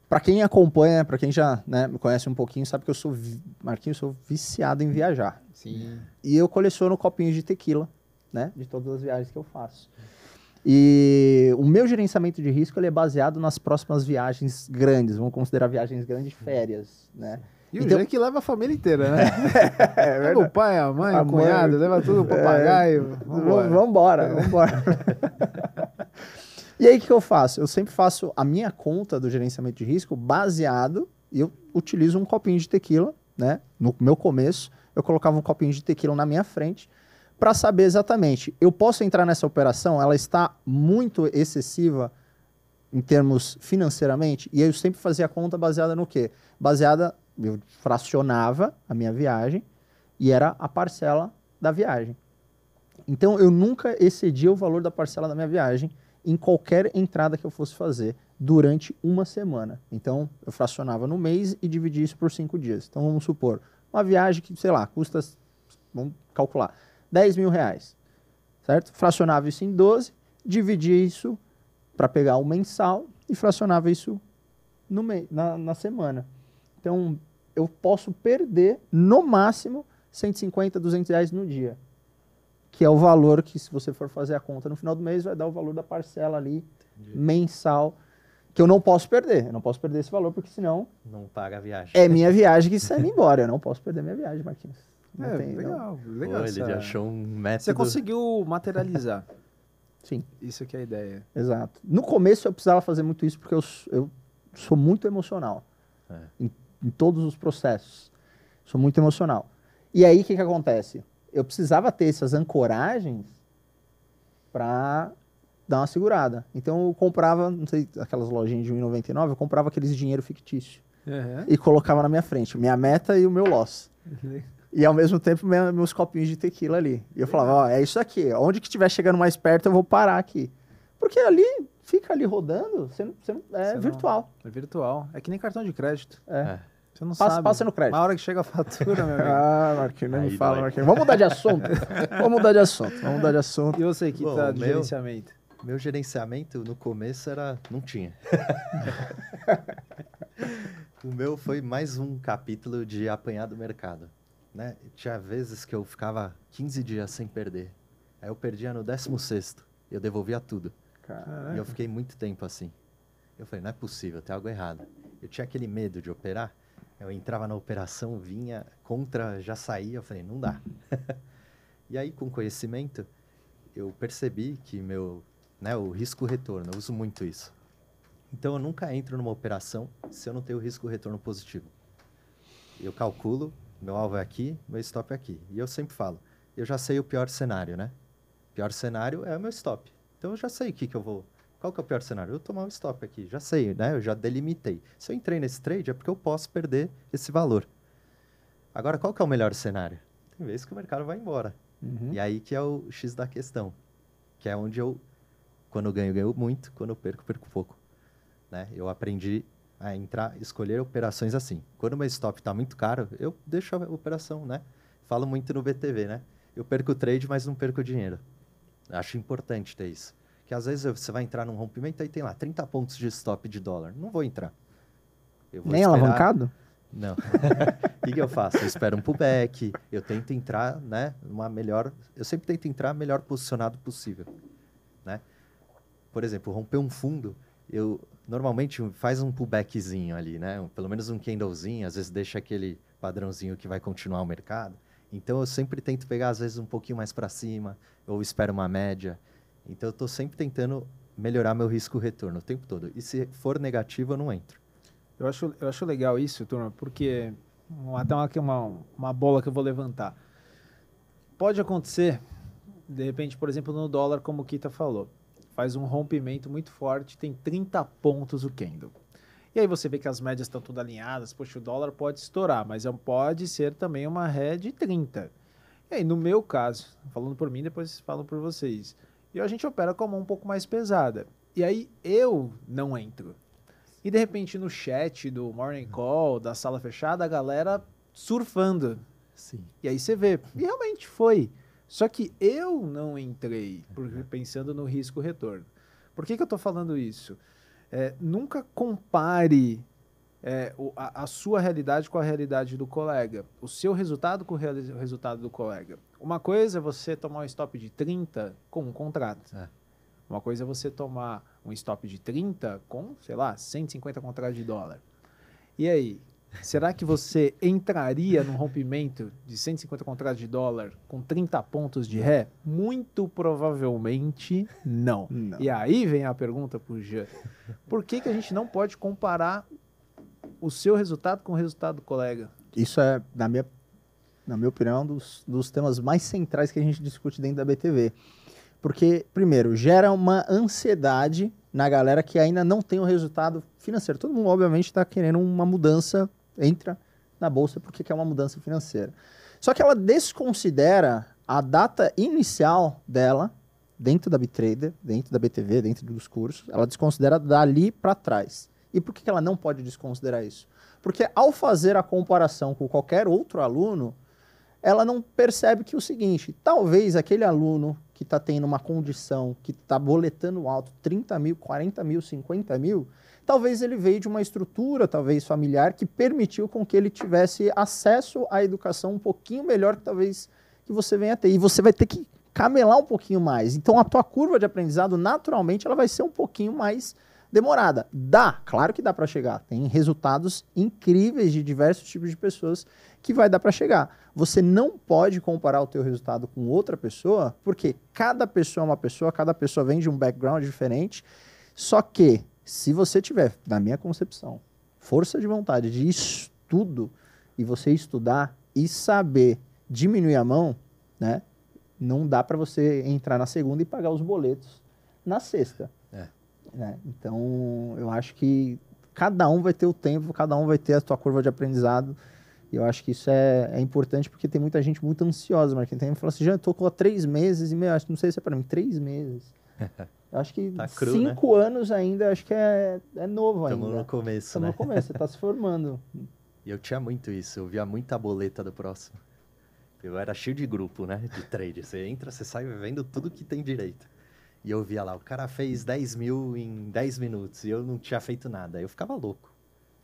para quem acompanha, para quem já né, me conhece um pouquinho, sabe que eu sou, vi... Marquinhos, sou viciado em viajar. Sim. E eu coleciono copinhos de tequila, né? De todas as viagens que eu faço. E o meu gerenciamento de risco ele é baseado nas próximas viagens grandes. Vamos considerar viagens grandes férias, né? E então... o então, que leva a família inteira, né? é, leva o pai, a mãe, a o cunhado, mãe... leva tudo o é. papagaio. É, vambora. Vambora, vambora. E aí o que eu faço? Eu sempre faço a minha conta do gerenciamento de risco baseado, eu utilizo um copinho de tequila, né? No meu começo, eu colocava um copinho de tequila na minha frente para saber exatamente, eu posso entrar nessa operação, ela está muito excessiva em termos financeiramente, e eu sempre fazia a conta baseada no quê? Baseada, eu fracionava a minha viagem e era a parcela da viagem. Então eu nunca excedia o valor da parcela da minha viagem em qualquer entrada que eu fosse fazer durante uma semana. Então, eu fracionava no mês e dividia isso por cinco dias. Então, vamos supor, uma viagem que, sei lá, custa, vamos calcular, 10 mil reais, certo? Fracionava isso em 12, dividia isso para pegar o mensal e fracionava isso no me na, na semana. Então, eu posso perder, no máximo, 150, 200 reais no dia que é o valor que, se você for fazer a conta no final do mês, vai dar o valor da parcela ali Entendi. mensal, que eu não posso perder. Eu não posso perder esse valor, porque senão. Não paga a viagem. É minha viagem que sai embora. Eu não posso perder minha viagem, Marquinhos. Não é, tem, legal, não. legal. Pô, essa... Ele achou um método. Você conseguiu materializar. Sim. Isso que é a ideia. Exato. No começo eu precisava fazer muito isso, porque eu, eu sou muito emocional. É. Em, em todos os processos. Sou muito emocional. E aí, o que, que acontece? eu precisava ter essas ancoragens para dar uma segurada. Então eu comprava, não sei, aquelas lojinhas de 1,99, eu comprava aqueles dinheiro fictício. Uhum. E colocava na minha frente, minha meta e o meu loss. Uhum. E ao mesmo tempo, minha, meus copinhos de tequila ali. E eu falava, ó, é isso aqui. Onde que estiver chegando mais perto, eu vou parar aqui. Porque ali, fica ali rodando, você não, você é você virtual. Não, é virtual. É que nem cartão de crédito. é. é. Você não passa, sabe. Passa né? no crédito. Na hora que chega a fatura, meu amigo. ah, Marquinhos, nem me fala, Marquinhos. Vamos mudar de assunto? Vamos mudar de assunto. Vamos mudar de assunto. E você que Bom, tá de meu, gerenciamento? Meu gerenciamento no começo era. não tinha. o meu foi mais um capítulo de apanhar do mercado. Né? Tinha vezes que eu ficava 15 dias sem perder. Aí eu perdia no 16 eu devolvia tudo. Caraca. E eu fiquei muito tempo assim. Eu falei, não é possível, tem algo errado. Eu tinha aquele medo de operar, eu entrava na operação, vinha contra, já saía. Eu falei, não dá. e aí, com conhecimento, eu percebi que meu, né, o risco-retorno, eu uso muito isso. Então, eu nunca entro numa operação se eu não tenho risco-retorno positivo. Eu calculo, meu alvo é aqui, meu stop é aqui. E eu sempre falo, eu já sei o pior cenário, né? O pior cenário é o meu stop. Então, eu já sei o que, que eu vou qual que é o pior cenário? Eu tomar um stop aqui, já sei, né? Eu já delimitei. Se eu entrei nesse trade é porque eu posso perder esse valor. Agora, qual que é o melhor cenário? Tem vezes que o mercado vai embora. Uhum. E aí que é o X da questão, que é onde eu, quando eu ganho, ganho muito, quando eu perco, perco pouco. Né? Eu aprendi a entrar, escolher operações assim. Quando meu stop está muito caro, eu deixo a operação, né? Falo muito no BTV, né? Eu perco o trade, mas não perco o dinheiro. Acho importante ter isso. Porque às vezes você vai entrar num rompimento e tem lá 30 pontos de stop de dólar. Não vou entrar. Vou Nem esperar... alavancado? Não. o que, que, eu faço? Eu espero um pullback, eu tento entrar, né, uma melhor, eu sempre tento entrar melhor posicionado possível, né? Por exemplo, romper um fundo, eu normalmente faz um pullbackzinho ali, né? pelo menos um candlezinho, às vezes deixa aquele padrãozinho que vai continuar o mercado. Então eu sempre tento pegar às vezes um pouquinho mais para cima, ou espero uma média. Então eu estou sempre tentando melhorar meu risco-retorno o tempo todo. E se for negativo, eu não entro. Eu acho, eu acho legal isso, turma, porque até uma, uma, uma bola que eu vou levantar. Pode acontecer, de repente, por exemplo, no dólar, como o Kita falou, faz um rompimento muito forte, tem 30 pontos o candle. E aí você vê que as médias estão todas alinhadas, poxa, o dólar pode estourar, mas é pode ser também uma ré de 30. E aí, no meu caso, falando por mim, depois falam por vocês, e a gente opera com a mão um pouco mais pesada. E aí eu não entro. E de repente no chat do Morning Call, da sala fechada, a galera surfando. Sim. E aí você vê. E realmente foi. Só que eu não entrei uhum. pensando no risco-retorno. Por que, que eu estou falando isso? É, nunca compare é, a, a, sua realidade com a realidade do colega, o seu resultado com o, real, o resultado do colega. Uma coisa é você tomar um stop de 30 com um contrato. É. Uma coisa é você tomar um stop de 30 com, sei lá, 150 contratos de dólar. E aí, será que você entraria no rompimento de 150 contratos de dólar com 30 pontos de ré? Muito provavelmente não. não. E aí vem a pergunta para o Jean. Por que, que a gente não pode comparar o seu resultado com o resultado do colega. Isso é, na minha, na minha opinião, é um dos, dos temas mais centrais que a gente discute dentro da BTV. Porque, primeiro, gera uma ansiedade na galera que ainda não tem o um resultado financeiro. Todo mundo, obviamente, está querendo uma mudança, entra na bolsa porque quer uma mudança financeira. Só que ela desconsidera a data inicial dela dentro da BitTrader, dentro da BTV, dentro dos cursos. Ela desconsidera dali para trás. E por que ela não pode desconsiderar isso? Porque ao fazer a comparação com qualquer outro aluno, ela não percebe que é o seguinte, talvez aquele aluno que está tendo uma condição, que está boletando alto 30 mil, 40 mil, 50 mil, talvez ele veio de uma estrutura, talvez familiar, que permitiu com que ele tivesse acesso à educação um pouquinho melhor que talvez que você venha a ter. E você vai ter que camelar um pouquinho mais. Então a tua curva de aprendizado, naturalmente, ela vai ser um pouquinho mais demorada. Dá, claro que dá para chegar. Tem resultados incríveis de diversos tipos de pessoas que vai dar para chegar. Você não pode comparar o teu resultado com outra pessoa, porque cada pessoa é uma pessoa, cada pessoa vem de um background diferente. Só que se você tiver, na minha concepção, força de vontade de estudo e você estudar e saber diminuir a mão, né? Não dá para você entrar na segunda e pagar os boletos na sexta. Né? então, eu acho que cada um vai ter o tempo, cada um vai ter a sua curva de aprendizado. E eu acho que isso é, é importante porque tem muita gente muito ansiosa, Marquinhos. Tem gente que fala assim, já estou com três meses e meio, acho, não sei se é para mim, três meses. Eu acho que tá cru, né? cinco né? anos ainda, acho que é, é novo Tamo ainda. Estamos no começo, Estamos né? no começo, você está se formando. E eu tinha muito isso, eu via muita boleta do próximo. Eu era cheio de grupo, né? De trade. Você entra, você sai vendo tudo que tem direito. E eu via lá, o cara fez 10 mil em 10 minutos e eu não tinha feito nada. Eu ficava louco.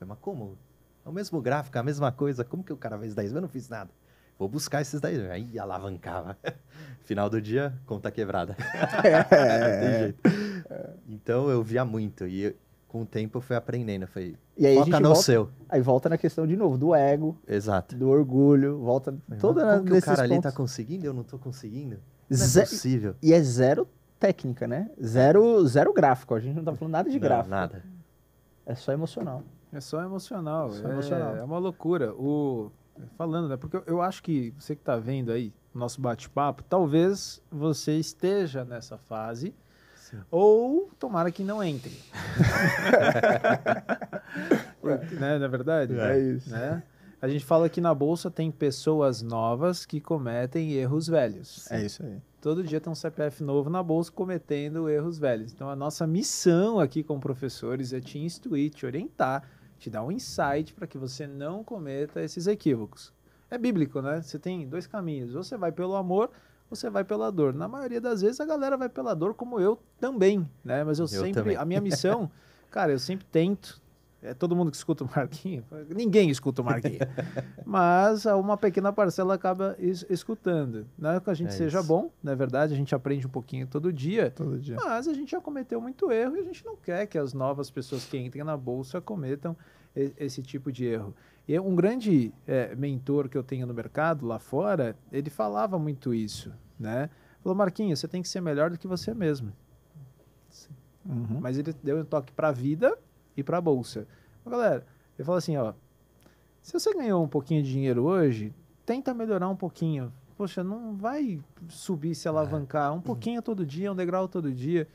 mas como? É o mesmo gráfico, a mesma coisa. Como que o cara fez 10 mil? Eu não fiz nada. Vou buscar esses 10 mil. Aí alavancava. Final do dia, conta quebrada. é, Tem é, é. jeito. É. Então eu via muito. E eu, com o tempo eu fui aprendendo. Eu falei, e aí foca no volta, seu. Aí volta na questão de novo, do ego. Exato. Do orgulho. Volta toda na, que o cara pontos. ali tá conseguindo, eu não tô conseguindo. Não é possível. E é zero técnica, né? Zero, zero gráfico. A gente não tá falando nada de não, gráfico. Nada. É só emocional. É só emocional. É, só emocional. é uma loucura. O, falando, né? Porque eu, acho que você que tá vendo aí nosso bate-papo, talvez você esteja nessa fase. Sim. Ou tomara que não entre. né, na é verdade? É, é isso. Né? A gente fala que na bolsa tem pessoas novas que cometem erros velhos. É isso aí. Todo dia tem um CPF novo na bolsa cometendo erros velhos. Então a nossa missão aqui com professores é te instruir, te orientar, te dar um insight para que você não cometa esses equívocos. É bíblico, né? Você tem dois caminhos. você vai pelo amor, ou você vai pela dor. Na maioria das vezes a galera vai pela dor, como eu também, né? Mas eu, eu sempre, também. a minha missão, cara, eu sempre tento é todo mundo que escuta o Marquinho? Ninguém escuta o Marquinho. Mas uma pequena parcela acaba es escutando. Não é que a gente é seja isso. bom, na é verdade, a gente aprende um pouquinho todo dia. Todo dia. Mas a gente já cometeu muito erro e a gente não quer que as novas pessoas que entrem na bolsa cometam esse tipo de erro. E um grande é, mentor que eu tenho no mercado lá fora, ele falava muito isso, né? Falou, Marquinhos, você tem que ser melhor do que você mesmo. Uhum. Mas ele deu um toque para a vida e para a bolsa. galera, eu falo assim, ó, se você ganhou um pouquinho de dinheiro hoje, tenta melhorar um pouquinho. Poxa, não vai subir se alavancar um é. pouquinho todo dia, um degrau todo dia.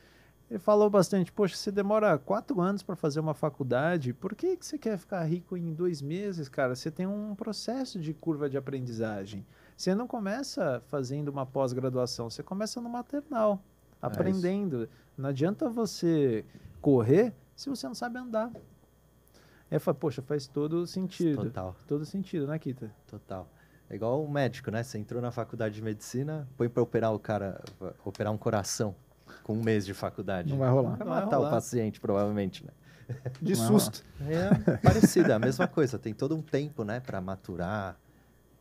Ele falou bastante, poxa, você demora quatro anos para fazer uma faculdade, por que, que você quer ficar rico em dois meses, cara? Você tem um processo de curva de aprendizagem. Você não começa fazendo uma pós-graduação, você começa no maternal, é aprendendo. não adianta você correr se você não sabe andar. É, poxa, faz todo sentido. Total. Todo sentido, né, Kita? Total. É igual o um médico, né? Você entrou na faculdade de medicina, põe para operar o cara, operar um coração com um mês de faculdade. Não vai rolar. Vai matar rolar. o paciente, provavelmente, né? De não susto. É parecida, a mesma coisa. Tem todo um tempo, né, para maturar.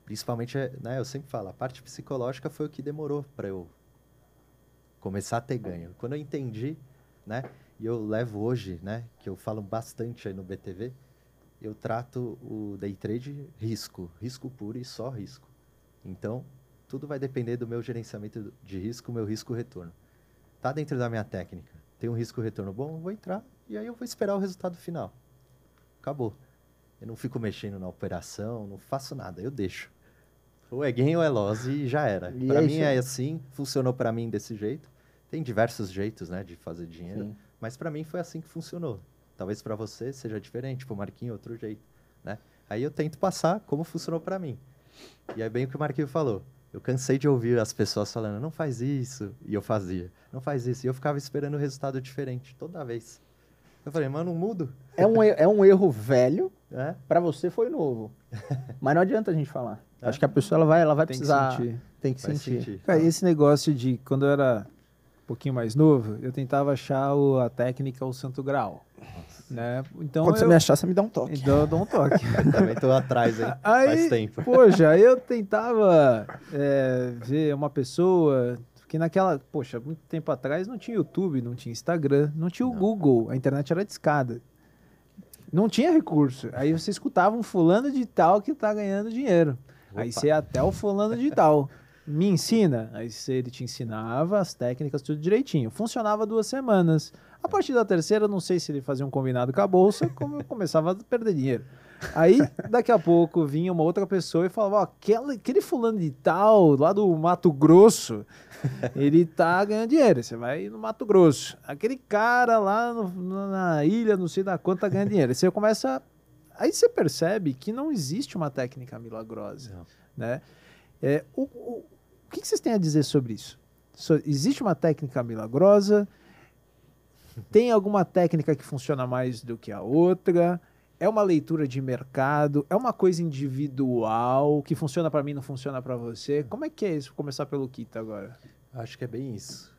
Principalmente, né, eu sempre falo, a parte psicológica foi o que demorou para eu começar a ter ganho. Quando eu entendi, né, e eu levo hoje, né, que eu falo bastante aí no BTV, eu trato o day trade risco, risco puro e só risco. Então, tudo vai depender do meu gerenciamento de risco, meu risco retorno. Tá dentro da minha técnica. Tem um risco retorno bom, eu vou entrar e aí eu vou esperar o resultado final. Acabou. Eu não fico mexendo na operação, não faço nada, eu deixo. Ou é gain ou é loss e já era. Para é mim é assim, funcionou para mim desse jeito. Tem diversos jeitos, né, de fazer dinheiro. Sim mas para mim foi assim que funcionou. Talvez para você seja diferente, para o Marquinho outro jeito, né? Aí eu tento passar como funcionou para mim. E é bem o que o Marquinho falou. Eu cansei de ouvir as pessoas falando, não faz isso, e eu fazia. Não faz isso, e eu ficava esperando o um resultado diferente toda vez. Eu falei, mano, não mudo. É um, é um erro velho, é? para você foi novo. Mas não adianta a gente falar. É? Acho que a pessoa ela vai, ela vai tem precisar. Que sentir. Tem que sentir. sentir. Cara, é, esse negócio de quando eu era um pouquinho mais novo, eu tentava achar o, a técnica, o santo grau. Né? Então Quando eu, você me achar, você me dá um toque. Então eu dou um toque. Também estou atrás, hein? Aí, Faz tempo. Poxa, eu tentava é, ver uma pessoa que naquela, poxa, muito tempo atrás não tinha YouTube, não tinha Instagram, não tinha o não. Google, a internet era discada. Não tinha recurso. Aí você escutava um fulano de tal que está ganhando dinheiro. Opa. Aí você ia até o fulano de tal me ensina. Aí ele te ensinava as técnicas, tudo direitinho. Funcionava duas semanas. A partir da terceira, não sei se ele fazia um combinado com a bolsa, como eu começava a perder dinheiro. Aí, daqui a pouco, vinha uma outra pessoa e falava: Ó, aquele, aquele fulano de tal, lá do Mato Grosso, ele tá ganhando dinheiro. Você vai no Mato Grosso. Aquele cara lá no, na ilha, não sei da quanto, tá ganhando dinheiro. Você começa. Aí você percebe que não existe uma técnica milagrosa. Não. Né? É, o, o que vocês têm a dizer sobre isso? So, existe uma técnica milagrosa? Tem alguma técnica que funciona mais do que a outra? É uma leitura de mercado? É uma coisa individual que funciona para mim, não funciona para você? Como é que é isso? Vou começar pelo Kita agora. Acho que é bem isso.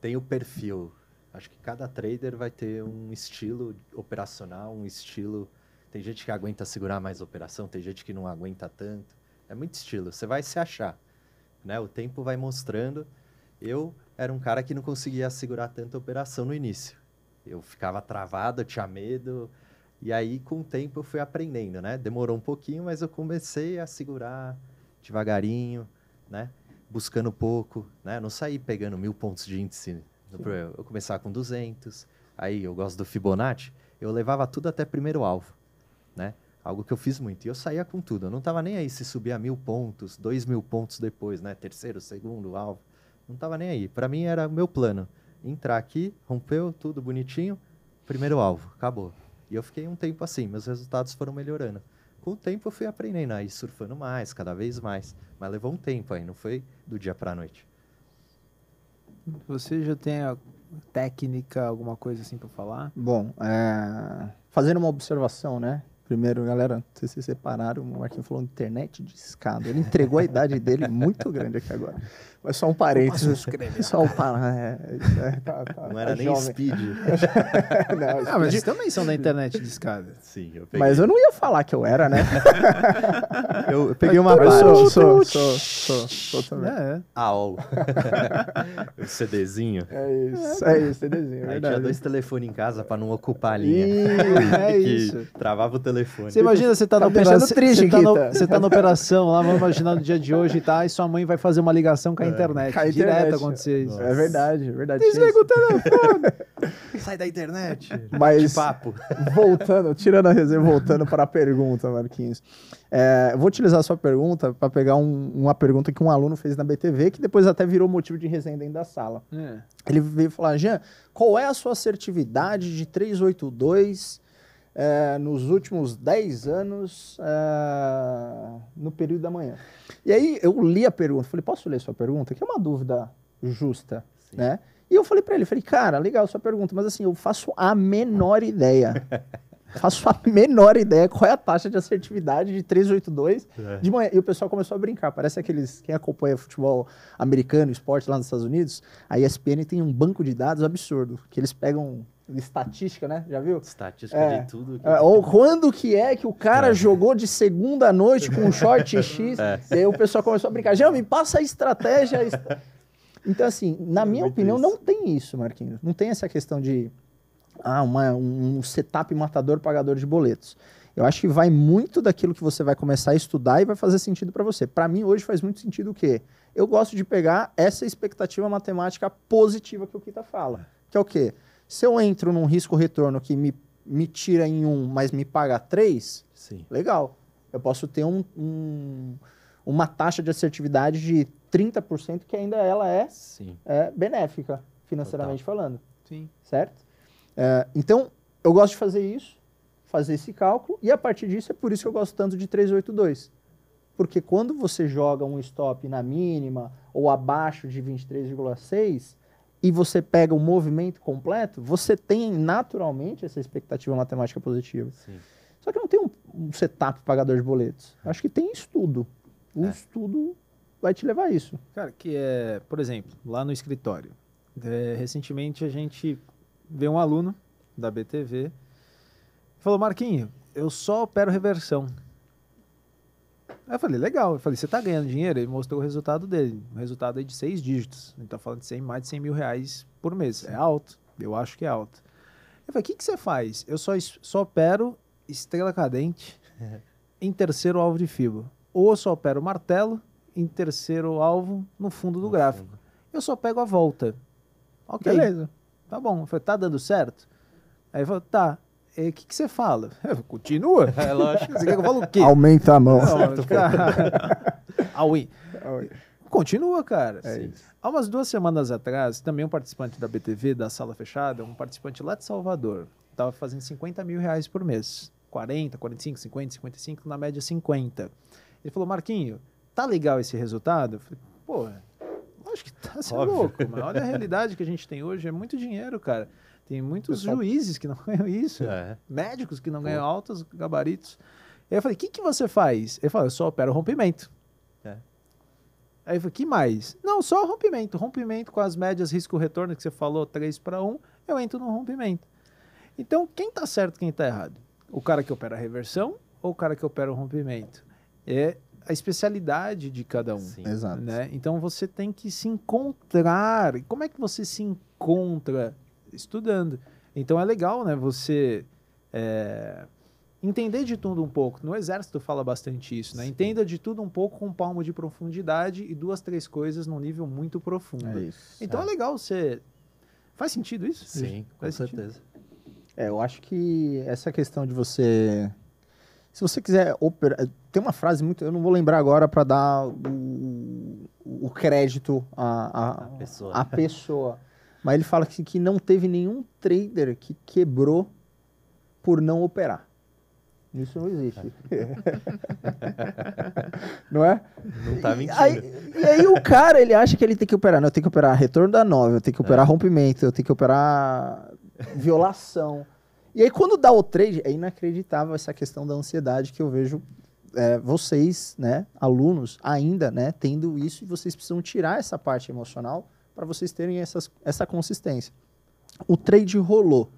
Tem o perfil. Acho que cada trader vai ter um estilo operacional, um estilo. Tem gente que aguenta segurar mais operação, tem gente que não aguenta tanto. É muito estilo. Você vai se achar né? O tempo vai mostrando. Eu era um cara que não conseguia segurar tanta operação no início. Eu ficava travado, tinha medo. E aí, com o tempo, eu fui aprendendo, né? Demorou um pouquinho, mas eu comecei a segurar devagarinho, né? Buscando pouco, né? Eu não saí pegando mil pontos de índice. Eu começava com 200. Aí, eu gosto do Fibonacci. Eu levava tudo até primeiro alvo, né? Algo que eu fiz muito. E eu saía com tudo. Eu não estava nem aí se subia mil pontos, dois mil pontos depois, né? Terceiro, segundo, alvo. Não estava nem aí. Para mim era o meu plano. Entrar aqui, rompeu, tudo bonitinho. Primeiro alvo, acabou. E eu fiquei um tempo assim. Meus resultados foram melhorando. Com o tempo eu fui aprendendo aí, surfando mais, cada vez mais. Mas levou um tempo aí, não foi do dia para a noite. Você já tem a técnica, alguma coisa assim para falar? Bom, é... fazendo uma observação, né? Primeiro, galera, vocês se separaram. O Marquinhos falou internet de escada. Ele entregou a idade dele muito grande aqui agora. Mas só um parênteses. Só um parênteses. É, é, é, tá, tá, não era tá nem jovem. speed. não, ah, mas vocês também são da internet de escada. Sim, eu peguei. Mas eu não ia falar que eu era, né? eu, peguei uma parte. Sou, sou, sou, sou, sou também. É, é. AOL. o CDzinho. É isso, é, isso, CDzinho. Aí tinha dois telefones em casa pra não ocupar a linha. Isso, é isso. Travava o telefone telefone. Você imagina, você tá, tá na operação. Triste, você, tá no, você tá na operação lá, vamos imaginar no dia de hoje, tá? E sua mãe vai fazer uma ligação com a é. internet. internet. Direto acontecer isso. É verdade, é verdade. Desliga o telefone. Sai da internet. Mas, de papo. voltando, tirando a resenha, voltando para a pergunta, Marquinhos. É, vou utilizar a sua pergunta para pegar um, uma pergunta que um aluno fez na BTV, que depois até virou motivo de resenha dentro da sala. É. Ele veio falar, Jean, qual é a sua assertividade de 382 é, nos últimos 10 anos é, no período da manhã. E aí eu li a pergunta, falei, posso ler sua pergunta? Que é uma dúvida justa, Sim. né? E eu falei para ele, falei, cara, legal sua pergunta, mas assim, eu faço a menor ideia. faço a menor ideia qual é a taxa de assertividade de 382 é. de manhã. E o pessoal começou a brincar. Parece aqueles, quem acompanha futebol americano, esporte lá nos Estados Unidos, a ESPN tem um banco de dados absurdo, que eles pegam estatística, né? Já viu? Estatística é. de tudo. É, é, ou tipo quando que é que o cara é. jogou de segunda noite com um short X, é. e aí o pessoal começou a brincar, já me passa a estratégia. Então, assim, na minha opinião, isso. não tem isso, Marquinhos. Não tem essa questão de ah, uma, um setup matador pagador de boletos. Eu acho que vai muito daquilo que você vai começar a estudar e vai fazer sentido para você. Para mim, hoje faz muito sentido o quê? Eu gosto de pegar essa expectativa matemática positiva que o Kita fala, que é o quê? Se eu entro num risco retorno que me, me tira em um, mas me paga três, Sim. legal. Eu posso ter um, um, uma taxa de assertividade de 30% que ainda ela é, é benéfica, financeiramente Total. falando. Sim. Certo? É, então, eu gosto de fazer isso, fazer esse cálculo, e a partir disso é por isso que eu gosto tanto de 382. Porque quando você joga um stop na mínima ou abaixo de 23,6, e você pega o um movimento completo, você tem naturalmente essa expectativa matemática positiva. Sim. Só que não tem um, um setup pagador de boletos. É. Acho que tem estudo. O é. estudo vai te levar a isso. Cara, que é, por exemplo, lá no escritório. É, recentemente a gente veio um aluno da BTV falou: Marquinho, eu só opero reversão. Aí eu falei, legal. Eu falei, você tá ganhando dinheiro? Ele mostrou o resultado dele. O resultado é de seis dígitos. A gente tá falando de 100, mais de 100 mil reais por mês. É Sim. É alto. Eu acho que é alto. Eu falei, o que, que você faz? Eu só, só opero estrela cadente em terceiro alvo de fibra. Ou eu só opero martelo em terceiro alvo no fundo do no gráfico. Fundo. Eu só pego a volta. Ok. Beleza. Tá bom. Eu falei, tá dando certo? Aí ele falou, tá o é, que, que você fala? É, continua. É lógico. Você quer que eu fale o quê? Aumenta a mão. Não, cara... Tá Aui. Continua, cara. É isso. Há umas duas semanas atrás, também um participante da BTV, da Sala Fechada, um participante lá de Salvador, estava fazendo 50 mil reais por mês. 40, 45, 50, 55, na média 50. Ele falou, Marquinho, tá legal esse resultado? Eu falei, pô, acho que tá, você é louco, mas olha a realidade que a gente tem hoje, é muito dinheiro, cara. Tem muitos Pessoal... juízes que não ganham isso, é. médicos que não Pô. ganham altos gabaritos. Aí eu falei, o que, que você faz? Ele falou, eu só opero rompimento. É. Aí eu falei, que mais? Não, só rompimento. Rompimento com as médias risco-retorno que você falou, 3 para 1, eu entro no rompimento. Então, quem está certo quem está errado? O cara que opera a reversão ou o cara que opera o rompimento? É a especialidade de cada um. Sim. Exato. Né? Então, você tem que se encontrar. Como é que você se encontra estudando. Então é legal, né? Você é, entender de tudo um pouco. No exército fala bastante isso, né? Sim. Entenda de tudo um pouco com um palmo de profundidade e duas, três coisas num nível muito profundo. É isso, então é. é. legal você. Faz sentido isso? Sim, com certeza. É, eu acho que essa questão de você se você quiser operar. Tem uma frase muito. Eu não vou lembrar agora para dar o, o crédito à, pessoa. À pessoa. Mas ele fala que, que não teve nenhum trader que quebrou por não operar. Isso não existe. não é? Não tá mentindo. Aí, e aí o cara, ele acha que ele tem que operar. eu tenho que operar retorno da nova, eu tenho que operar é. rompimento, eu tenho que operar violação. E aí quando dá o trade, é inacreditável essa questão da ansiedade que eu vejo é, vocês, né, alunos, ainda, né, tendo isso e vocês precisam tirar essa parte emocional para vocês terem essas, essa consistência. O trade rolou.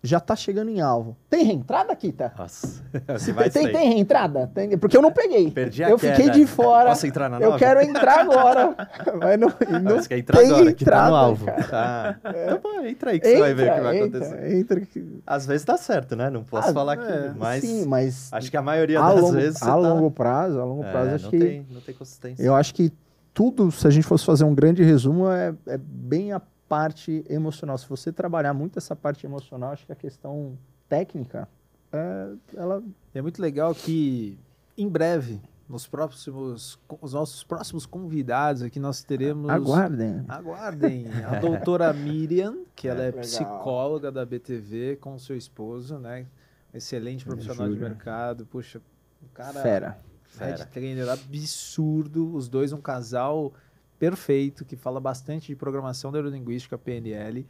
Já está chegando em alvo. Tem reentrada, Kita? Nossa. tem, tem, reentrada? Tem, porque eu não peguei. Perdi a Eu queda. fiquei de fora. Posso entrar na nova? Eu quero entrar agora. Mas não, ah, não Você quer entrar tem agora, que tá no alvo. É. Então, pô, entra aí que entra, você vai ver o que vai entra, acontecer. Entra Às vezes dá certo, né? Não posso ah, falar que... mas, sim, mas... Acho que a maioria das longo, vezes... A tá... longo prazo, a longo é, prazo, é, acho não que... Tem, não tem consistência. Eu acho que tudo, se a gente fosse fazer um grande resumo, é, é bem a parte emocional. Se você trabalhar muito essa parte emocional, acho que a questão técnica, é, ela... É muito legal que, em breve, nos próximos, os nossos próximos convidados aqui nós teremos... Aguardem! Aguardem! A doutora Miriam, que ela é, é psicóloga da BTV, com seu esposo, né? Excelente profissional de mercado, puxa, o cara... Fera Fera. head trainer absurdo. Os dois, um casal perfeito, que fala bastante de programação neurolinguística, PNL,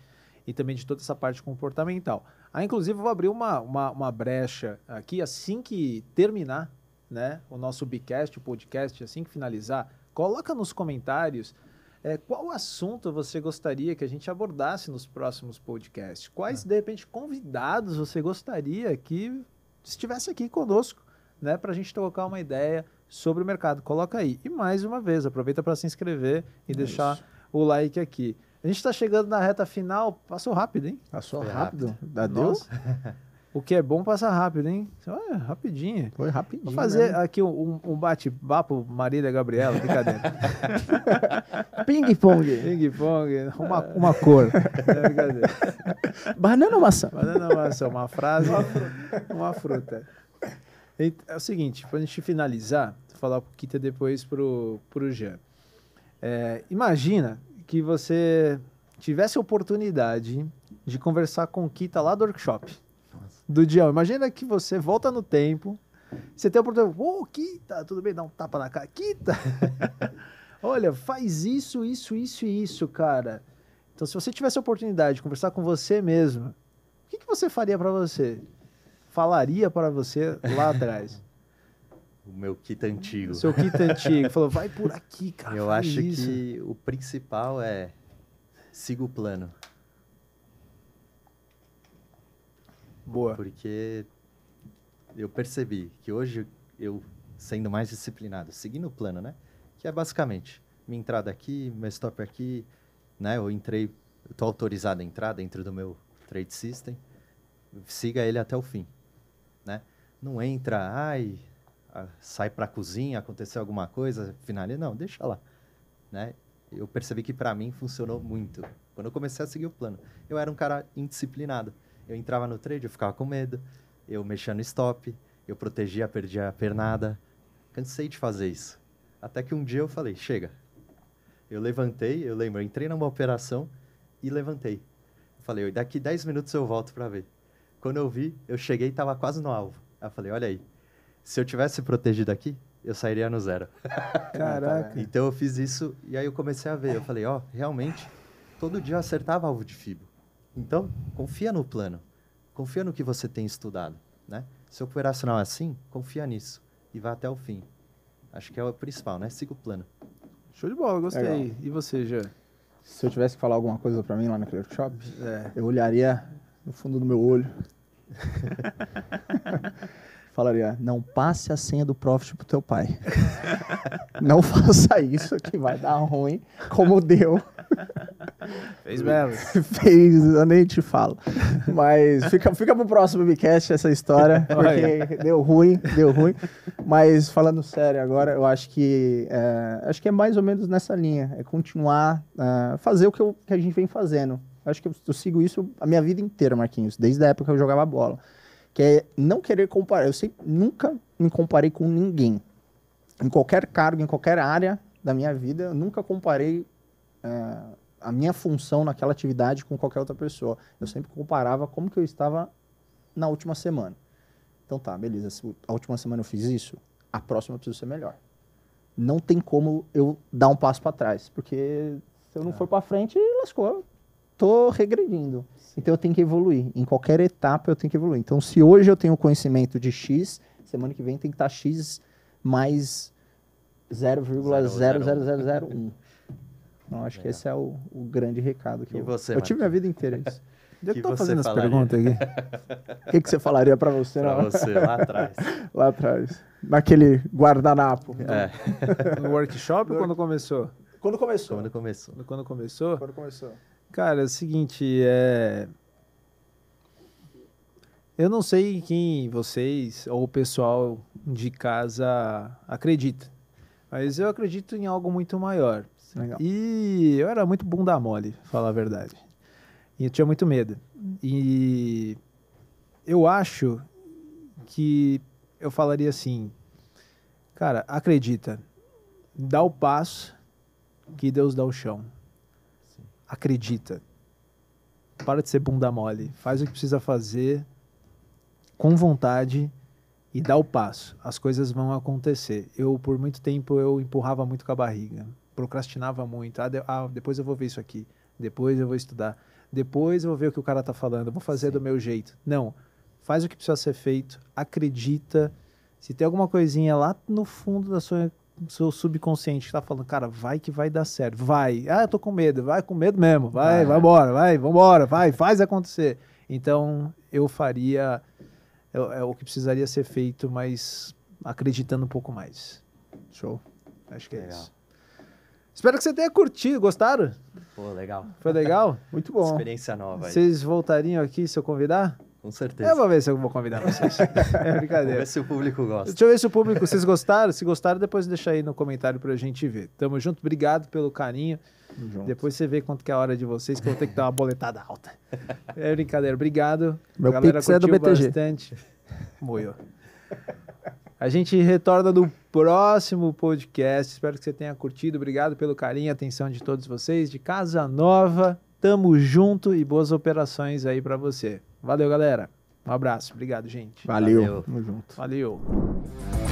e também de toda essa parte comportamental. Ah, inclusive, eu vou abrir uma, uma, uma brecha aqui, assim que terminar né, o nosso bicast, o podcast, assim que finalizar, coloca nos comentários é, qual assunto você gostaria que a gente abordasse nos próximos podcasts. Quais, ah. de repente, convidados você gostaria que estivesse aqui conosco né, para a gente trocar uma ideia sobre o mercado. Coloca aí. E mais uma vez, aproveita para se inscrever e é deixar isso. o like aqui. A gente está chegando na reta final. Passou rápido, hein? Passou rápido. rápido. Adeus. O que é bom passa rápido, hein? Olha, rapidinho. Foi rapidinho. Vou fazer né? aqui um, um bate-papo Marília Gabriela, brincadeira. Ping-pong. Ping-pong, uma, uma cor. É Banana ou maçã? Banana ou maçã, uma frase, uma fruta. Uma fruta. É o seguinte, para a gente finalizar, vou falar com o Kita depois para o Jean. É, imagina que você tivesse a oportunidade de conversar com o Kita lá do workshop Nossa. do Dião. Imagina que você volta no tempo, você tem a oportunidade, ô oh, Kita, tudo bem? Dá um tapa na cara, Kita! Olha, faz isso, isso, isso e isso, cara. Então, se você tivesse a oportunidade de conversar com você mesmo, o que, que você faria para você? falaria para você lá atrás? o meu kit antigo. seu kit antigo. Falou, vai por aqui, cara. Eu acho isso. que o principal é siga o plano. Boa. Porque eu percebi que hoje eu, sendo mais disciplinado, seguindo o plano, né? Que é basicamente minha entrada aqui, meu stop aqui, né? Eu entrei, eu tô autorizado a entrar dentro do meu trade system. Siga ele até o fim né? Não entra, ai, sai para a cozinha, aconteceu alguma coisa, finaliza, não, deixa lá, né? Eu percebi que para mim funcionou muito. Quando eu comecei a seguir o plano, eu era um cara indisciplinado. Eu entrava no trade, eu ficava com medo, eu mexia no stop, eu protegia, perdia a pernada. Cansei de fazer isso. Até que um dia eu falei, chega. Eu levantei, eu lembro, eu entrei numa operação e levantei. Eu falei, daqui 10 minutos eu volto para ver. Quando eu vi, eu cheguei e estava quase no alvo. Aí eu falei, olha aí, se eu tivesse protegido aqui, eu sairia no zero. Caraca. então eu fiz isso e aí eu comecei a ver. Eu falei, ó, oh, realmente, todo dia eu acertava alvo de FIBO. Então, confia no plano. Confia no que você tem estudado, né? o operacional é assim, confia nisso e vá até o fim. Acho que é o principal, né? Siga o plano. Show de bola, gostei. Legal. E você, já, Se eu tivesse que falar alguma coisa para mim lá naquele workshop, é. eu olharia no fundo do meu olho Falaria, não passe a senha do Profit pro teu pai. não faça isso que vai dar ruim, como deu. Fez mesmo. Fez, eu nem te falo. Mas fica, fica pro próximo Bicast essa história, porque deu ruim, deu ruim. Mas falando sério agora, eu acho que é, acho que é mais ou menos nessa linha. É continuar, é, fazer o que, eu, que a gente vem fazendo acho que eu, eu sigo isso a minha vida inteira, Marquinhos, desde a época que eu jogava bola. Que é não querer comparar. Eu sempre, nunca me comparei com ninguém. Em qualquer cargo, em qualquer área da minha vida, eu nunca comparei é, a minha função naquela atividade com qualquer outra pessoa. Eu sempre comparava como que eu estava na última semana. Então tá, beleza. A última semana eu fiz isso, a próxima eu preciso ser melhor. Não tem como eu dar um passo para trás, porque se eu não é. for para frente, lascou tô regredindo. Então eu tenho que evoluir. Em qualquer etapa eu tenho que evoluir. Então, se hoje eu tenho conhecimento de X, semana que vem tem que estar tá X mais 0,00001. Então, acho Legal. que esse é o, o grande recado que e eu. Você, eu tive minha vida inteira isso. Onde é que eu tô fazendo essa pergunta aqui? O que, que você falaria para você, pra você lá atrás? lá atrás. Naquele guardanapo. É. No workshop ou quando começou? Quando começou. Quando começou. Quando começou? Quando começou. Cara, é o seguinte, é. Eu não sei quem vocês ou o pessoal de casa acredita, mas eu acredito em algo muito maior. Legal. E eu era muito bunda mole, falar a verdade. E eu tinha muito medo. E eu acho que eu falaria assim, cara, acredita, dá o passo que Deus dá o chão acredita. Para de ser bunda mole. Faz o que precisa fazer com vontade e dá o passo. As coisas vão acontecer. Eu, por muito tempo, eu empurrava muito com a barriga. Procrastinava muito. Ah, de, ah depois eu vou ver isso aqui. Depois eu vou estudar. Depois eu vou ver o que o cara tá falando. Eu vou fazer Sim. do meu jeito. Não. Faz o que precisa ser feito. Acredita. Se tem alguma coisinha lá no fundo da sua seu subconsciente está falando, cara, vai que vai dar certo, vai. Ah, eu tô com medo, vai com medo mesmo, vai, ah. vai embora, vai, vambora, vai, faz acontecer. Então eu faria é, é, o que precisaria ser feito, mas acreditando um pouco mais. Show. Acho que é legal. é isso. Espero que você tenha curtido, gostaram? Pô, legal. Foi legal? Muito bom. Experiência nova aí. Vocês voltariam aqui se eu convidar? com certeza. Eu vou ver se eu vou convidar vocês. é brincadeira. Vamos ver se o público gosta. Deixa eu ver se o público, vocês gostaram? Se gostaram, depois deixa aí no comentário pra gente ver. Tamo junto, obrigado pelo carinho. Juntos. Depois você vê quanto que é a hora de vocês, que eu vou ter que dar uma boletada alta. É brincadeira, obrigado. Meu a galera curtiu é do BTG. bastante. Moio. A gente retorna no próximo podcast. Espero que você tenha curtido. Obrigado pelo carinho e atenção de todos vocês. De Casa Nova, tamo junto e boas operações aí para você. Valeu, galera. Um abraço. Obrigado, gente. Valeu. Valeu. Tamo junto. Valeu.